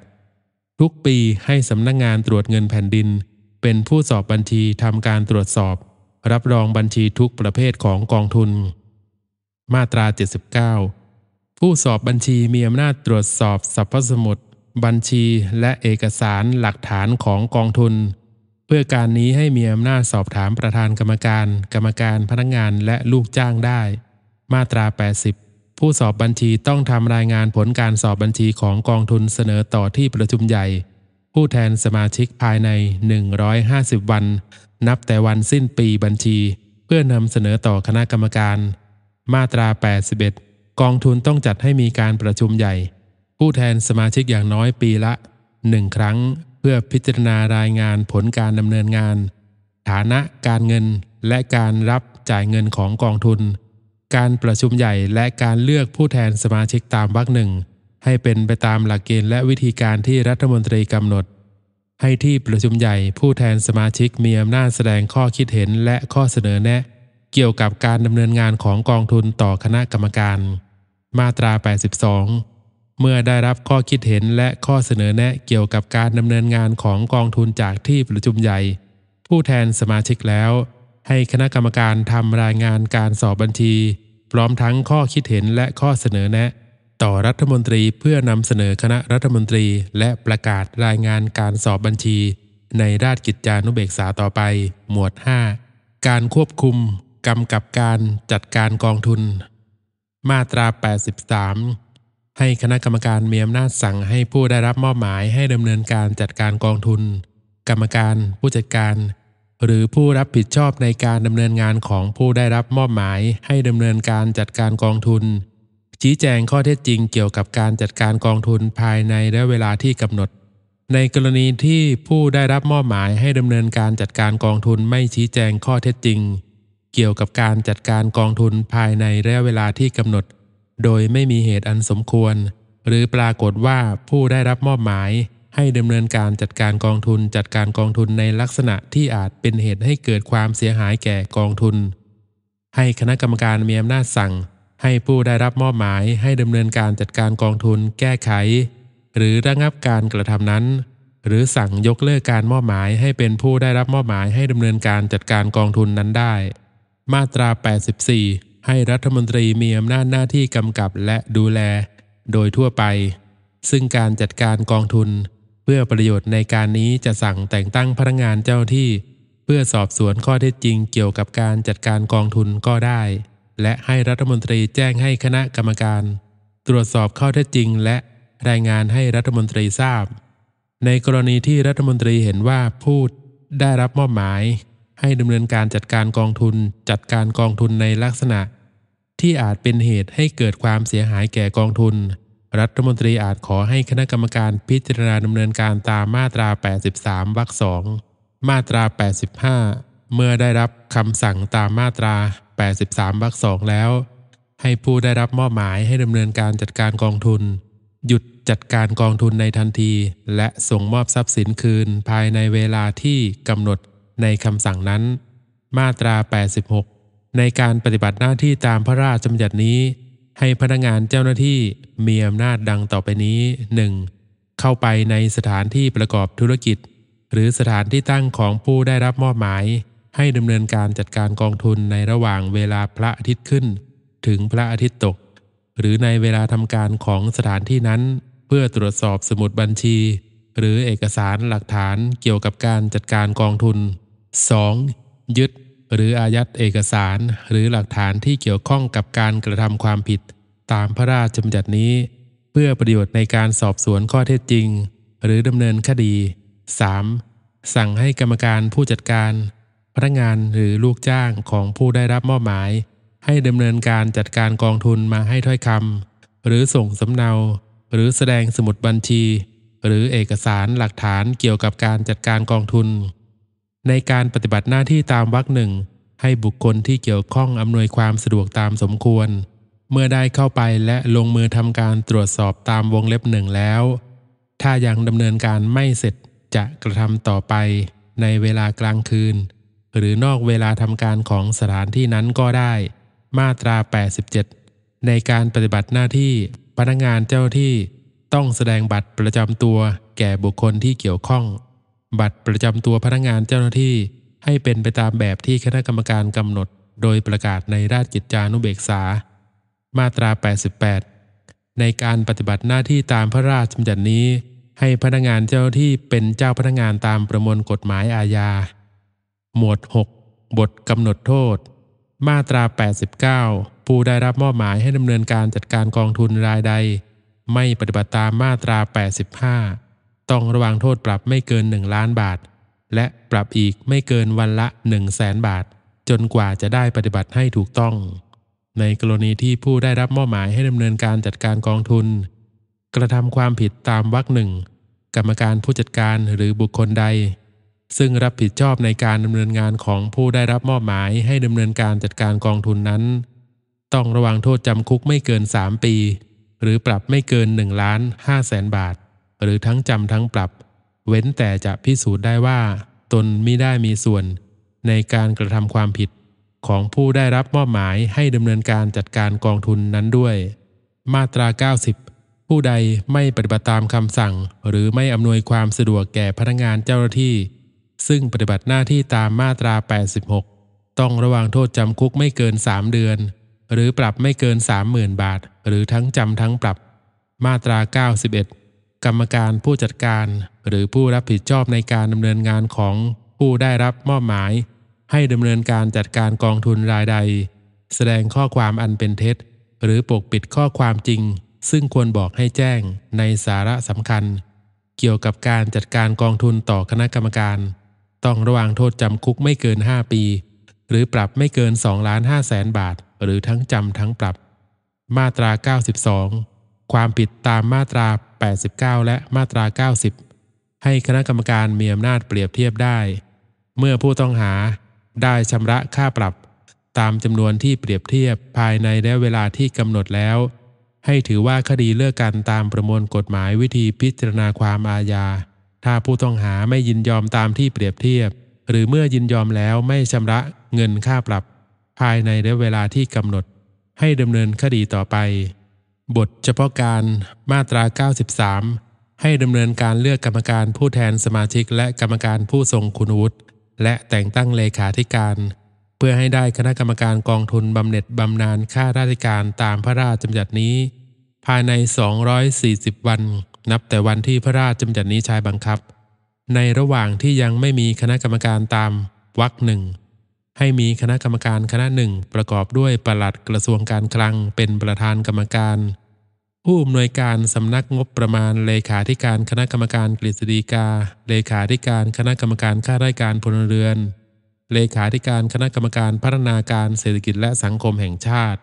78 ทุกปีให้สำนักงงานตรวจเงินแผ่นดิน เป็นผู้สอบบัญชีทำการตรวจสอบ รับรองบัญชีทุกประเภทของกองทุน มาตรา 79 ผู้สอบบัญชีมีอำนาจตรวจสอบสรรพสมุดบัญชีและเอกสารหลักฐานของกองทุน เพื่อการนี้ให้มีอำนาจสอบถามประธานกรรมการกรรมการพนักงานและลูกจ้างได้ มาตรา 80 ผู้สอบบัญชีต้องทำรายงานผลการสอบบัญชีของกองทุนเสนอต่อที่ประชุมใหญ่ ผู้แทนสมาชิกภายใน 150 วัน นับแต่วันสิ้นปีบัญชี เพื่อนำเสนอต่อคณะกรรมการ มาตรา81กองทุนต้องจัดให้มีการประชุมใหญ่ผู้แทนสมาชิกอย่างน้อยปีละหนึ่งครั้งเพื่อพิจารณารายงานผลการดำเนินงาน ฐานะการเงินและการรับจ่ายเงินของกองทุน การประชุมใหญ่และการเลือกผู้แทนสมาชิกตามวรรคหนึ่งให้เป็นไปตามหลักเกณฑ์และวิธีการที่รัฐมนตรีกำหนด ให้ที่ประชุมใหญ่ผู้แทนสมาชิกมีอำนาจแสดงข้อคิดเห็นและข้อเสนอแนะ เกี่ยวกับการดำเนินงานของกองทุนต่อคณะกรรมการ มาตรา 82เมื่อได้รับข้อคิดเห็นและข้อเสนอแนะ เกี่ยวกับการดำเนินงานของกองทุนจากที่ประชุมใหญ่ ผู้แทนสมาชิกแล้ว ให้คณะกรรมการทำรายงานการสอบบัญชี พร้อมทั้งข้อคิดเห็นและข้อเสนอแนะ ต่อรัฐมนตรีเพื่อนำเสนอคณะรัฐมนตรีและประกาศรายงานการสอบบัญชี ในราชกิจจานุเบกษาต่อไป หมวด 5 การควบคุมกำกับการจัดการกองทุน มาตรา 83ให้คณะกรรมการมีอำนาจสั่งให้ผู้ได้รับมอบหมายให้ดำเนินการจัดการกองทุน กรรมการ ผู้จัดการ หรือผู้รับผิดชอบในการดำเนินงานของผู้ได้รับมอบหมายให้ดำเนินการจัดการกองทุน ชี้แจงข้อเท็จจริงเกี่ยวกับการจัดการกองทุนภายในและเวลาที่กำหนด ในกรณีที่ผู้ได้รับมอบหมายให้ดำเนินการจัดการกองทุนไม่ชี้แจงข้อเท็จจริง เกี่ยวกับการจัดการกองทุนภายในระยะเวลาที่กำหนดโดยไม่มีเหตุอันสมควร หรือปรากฏว่าผู้ได้รับมอบหมาย ให้ดำเนินการจัดการกองทุน จัดการกองทุนในลักษณะที่อาจเป็นเหตุให้เกิดความเสียหายแก่กองทุน ให้คณะกรรมการมีอำนาจสั่ง ให้ผู้ได้รับมอบหมายให้ดำเนินการจัดการกองทุนแก้ไข หรือระงับการกระทำนั้น หรือสั่งยกเลิกการมอบหมายให้เป็นผู้ได้รับมอบหมายให้ดำเนินการจัดการกองทุนนั้นได้ มาตรา 84ให้รัฐมนตรีมีอำนาจหน้าที่กำกับและดูแลโดยทั่วไป ซึ่งการจัดการกองทุน เพื่อประโยชน์ในการนี้จะสั่งแต่งตั้งพนักงานเจ้าที่เพื่อสอบสวนข้อเท็จจริงเกี่ยวกับการจัดการกองทุนก็ได้ และให้รัฐมนตรีแจ้งให้คณะกรรมการตรวจสอบข้อเท็จจริงและรายงานให้รัฐมนตรีทราบ ในกรณีที่รัฐมนตรีเห็นว่าผู้ได้รับมอบหมายให้ดำเนินการจัดการกองทุน จัดการกองทุนในลักษณะ ที่อาจเป็นเหตุให้เกิดความเสียหายแก่กองทุน รัฐมนตรีอาจขอให้คณะกรรมการพิจารณาดำเนินการตามมาตรา 83 วรรคสอง มาตรา 85 เมื่อได้รับคำสั่งตามมาตรา 83 วรรคสองแล้ว ให้ผู้ได้รับมอบหมายให้ดำเนินการจัดการกองทุน หยุดจัดการกองทุนในทันที และส่งมอบทรัพย์สินคืนภายในเวลาที่กำหนดในคำสั่งนั้น มาตรา 86 ในการปฏิบัติหน้าที่ตามพระราชบัญญัตินี้ ให้พนักงานเจ้าหน้าที่มีอำนาจดังต่อไปนี้ 1. เข้าไปในสถานที่ประกอบธุรกิจ หรือสถานที่ตั้งของผู้ได้รับมอบหมาย ให้ดำเนินการจัดการกองทุนในระหว่างเวลาพระอาทิตย์ขึ้น ถึงพระอาทิตย์ตก หรือในเวลาทำการของสถานที่นั้น เพื่อตรวจสอบสมุดบัญชี หรือเอกสารหลักฐานเกี่ยวกับการจัดการกองทุน 2. ยึดหรืออายัดเอกสารหรือหลักฐานที่เกี่ยวข้องกับการกระทำความผิด ตามพระราชบัญญัตินี้ เพื่อประโยชน์ในการสอบสวนข้อเท็จจริง หรือดำเนินคดี 3. สั่งให้กรรมการผู้จัดการ พนักงานหรือลูกจ้างของผู้ได้รับมอบหมาย ให้ดำเนินการจัดการกองทุนมาให้ถ้อยคำหรือส่งสำเนา หรือแสดงสมุดบัญชี หรือเอกสารหลักฐานเกี่ยวกับการจัดการกองทุนในการปฏิบัติหน้าที่ตามวรรคหนึ่ง ให้บุคคลที่เกี่ยวข้องอำนวยความสะดวกตามสมควร เมื่อได้เข้าไปและลงมือทำการตรวจสอบตามวงเล็บหนึ่งแล้ว ถ้ายังดำเนินการไม่เสร็จจะกระทำต่อไปในเวลากลางคืน หรือนอกเวลาทำการของสถานที่นั้นก็ได้ มาตรา 87 ในการปฏิบัติหน้าที่พนักงานเจ้าที่ต้องแสดงบัตรประจำตัว แก่บุคคลที่เกี่ยวข้องบัตรประจำตัวพนักงานเจ้าหน้าที่ ให้เป็นไปตามแบบที่คณะกรรมการกำหนด โดยประกาศในราชกิจจานุเบกษา มาตรา 88 ในการปฏิบัติหน้าที่ตามพระราชบัญญัตินี้ ให้พนักงานเจ้าหน้าที่เป็นเจ้าพนักงานตามประมวลกฎหมายอาญา หมวด 6 บทกำหนดโทษ มาตรา 89 ผู้ได้รับมอบหมายให้ดำเนินการจัดการกองทุนรายใดไม่ปฏิบัติตามมาตรา 85ต้องระวังโทษปรับไม่เกิน1ล้านบาท และปรับอีกไม่เกินวันละ1น0 0 0แสนบาท จนกว่าจะได้ปฏิบัติให้ถูกต้อง ในกรณีที่ผู้ได้รับมอบหมายให้ดำเนินการจัดการกองทุน กระทำความผิดตามวรรคหนึ่งกรรมการผู้จัดการหรือบุคคลใดซึ่งรับผิดชอบในการดำเนินงานของผู้ได้รับมอบหมายให้ดำเนินการจัดการกองทุนนั้น ต้องระวังโทษจำคุกไม่เกิน 3 ปี หรือปรับไม่เกิน1ล้าน5แสนบาทหรือทั้งจำทั้งปรับ เว้นแต่จะพิสูจน์ได้ว่า ตนไม่ได้มีส่วน ในการกระทำความผิด ของผู้ได้รับมอบหมายให้ดำเนินการจัดการกองทุนนั้นด้วย มาตรา 90 ผู้ใดไม่ปฏิบัติตามคำสั่ง หรือไม่อำนวยความสะดวกแก่พนักงานเจ้าหน้าที่ ซึ่งปฏิบัติหน้าที่ตามมาตรา 86 ต้องระวังโทษจำคุกไม่เกิน 3 เดือน หรือปรับไม่เกิน 30,000 บาท หรือทั้งจำทั้งปรับ มาตรา 91กรรมการผู้จัดการหรือผู้รับผิดชอบในการดำเนินงานของผู้ได้รับมอบหมาย ให้ดำเนินการจัดการกองทุนรายใดแสดงข้อความอันเป็นเท็จ หรือปกปิดข้อความจริง ซึ่งควรบอกให้แจ้งในสาระสำคัญ เกี่ยวกับการจัดการกองทุนต่อคณะกรรมการ ต้องระวังโทษจำคุกไม่เกิน 5 ปี หรือปรับไม่เกิน2ล้าน5แสนบาท หรือทั้งจำทั้งปรับ มาตรา 92 ความผิดตามมาตรา89 และมาตรา 90 ให้คณะกรรมการมีอำนาจเปรียบเทียบได้ เมื่อผู้ต้องหาได้ชำระค่าปรับ ตามจำนวนที่เปรียบเทียบภายในและเวลาที่กำหนดแล้ว ให้ถือว่าคดีเลิกกันตามประมวลกฎหมายวิธีพิจารณาความอาญาถ้าผู้ต้องหาไม่ยินยอมตามที่เปรียบเทียบ หรือเมื่อยินยอมแล้วไม่ชำระเงินค่าปรับ ภายในและเวลาที่กำหนด ให้ดำเนินคดีต่อไปบทเฉพาะการมาตรา 93 ให้ดำเนินการเลือกกรรมการผู้แทนสมาชิกและกรรมการผู้ทรงคุณวุฒิและแต่งตั้งเลขาธิการ เพื่อให้ได้คณะกรรมการกองทุนบำเหน็จบำนาญข้าราชการตามพระราชบัญญัตินี้ ภายใน 240 วัน นับแต่วันที่พระราชบัญญัตินี้ใช้บังคับ ในระหว่างที่ยังไม่มีคณะกรรมการตามวรรคหนึ่งให้มีคณะกรรมการคณะหนึ่งประกอบด้วยปลัดกระทรวงการคลังเป็นประธานกรรมการผู้อำนวยการสำนักงบประมาณ เลขาธิการคณะกรรมการกฤษฎีกา เลขาธิการคณะกรรมการข้าราชการพลเรือน เลขาธิการคณะกรรมการพัฒนาการเศรษฐกิจและสังคมแห่งชาติ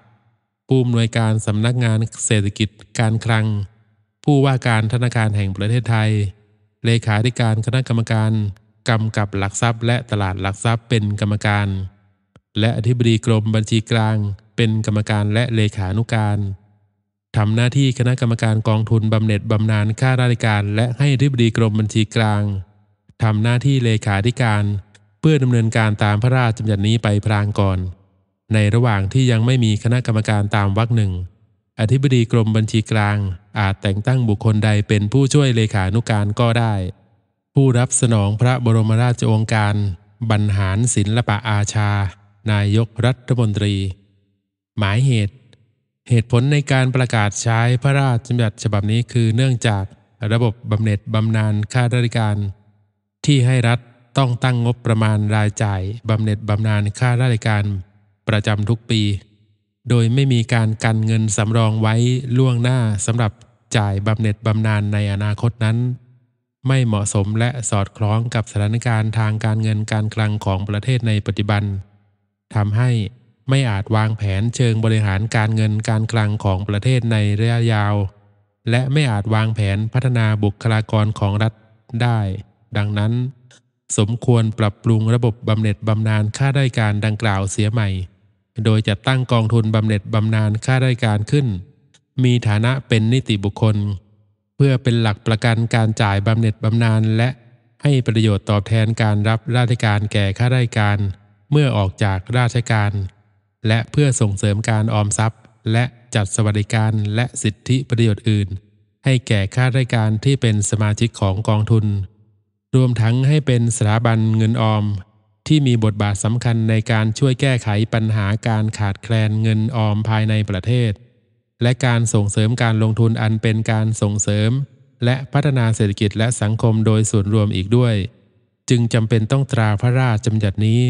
ผู้อำนวยการสำนักงานเศรษฐกิจการคลัง ผู้ว่าการธนาคารแห่งประเทศไทย เลขาธิการคณะกรรมการกำกับหลักทรัพย์และตลาดหลักทรัพย์เป็นกรรมการ และอธิบดีกรมบัญชีกลางเป็นกรรมการและเลขานุการทำหน้าที่คณะกรรมการกองทุนบำเหน็จบำนาญค่าราชการและให้ริบดีกรมบัญชีกลางทำหน้าที่เลขาธิการ เพื่อดำเนินการตามพระราชบัญญัตินี้ไปพลางก่อน ในระหว่างที่ยังไม่มีคณะกรรมการตามวรรคหนึ่งอธิบดีกรมบัญชีกลาง อาจแต่งตั้งบุคคลใดเป็นผู้ช่วยเลขานุการก็ได้ ผู้รับสนองพระบรมราชโองการบรรหารศิลปะอาชา นายกรัฐมนตรี หมายเหตุเหตุผลในการประกาศใช้พระราชบัญญัติฉบับนี้คือเนื่องจากระบบบำเหน็จบำนาญค่าราชการ ที่ให้รัฐต้องตั้งงบประมาณรายจ่ายบำเหน็จบำนาญค่าราชการประจำทุกปี โดยไม่มีการกันเงินสำรองไว้ล่วงหน้าสำหรับจ่ายบำเหน็จบำนาญในอนาคตนั้น ไม่เหมาะสมและสอดคล้องกับสถานการณ์ทางการเงินการคลังของประเทศในปัจจุบันทำให้ไม่อาจวางแผนเชิงบริหารการเงินการคลังของประเทศในระยะยาว และไม่อาจวางแผนพัฒนาบุคลากรของรัฐได้ ดังนั้น สมควรปรับปรุงระบบบำเหน็จบำนาญค่าได้การดังกล่าวเสียใหม่ โดยจะตั้งกองทุนบำเหน็จบำนาญค่าได้การขึ้น มีฐานะเป็นนิติบุคคล เพื่อเป็นหลักประกันการจ่ายบำเหน็จบำนาญและให้ประโยชน์ตอบแทนการรับราชการแก่ข้าราชการเมื่อออกจากราชการและเพื่อส่งเสริมการออมทรัพย์ และจัดสวัสดิการและสิทธิประโยชน์อื่น ให้แก่ข้าราชการที่เป็นสมาชิกของกองทุน รวมทั้งให้เป็นสถาบันเงินออม ที่มีบทบาทสำคัญในการช่วยแก้ไขปัญหาการขาดแคลนเงินออมภายในประเทศ และการส่งเสริมการลงทุนอันเป็นการส่งเสริม และพัฒนาเศรษฐกิจและสังคมโดยส่วนรวมอีกด้วย จึงจำเป็นต้องตราพระราชบัญญัตินี้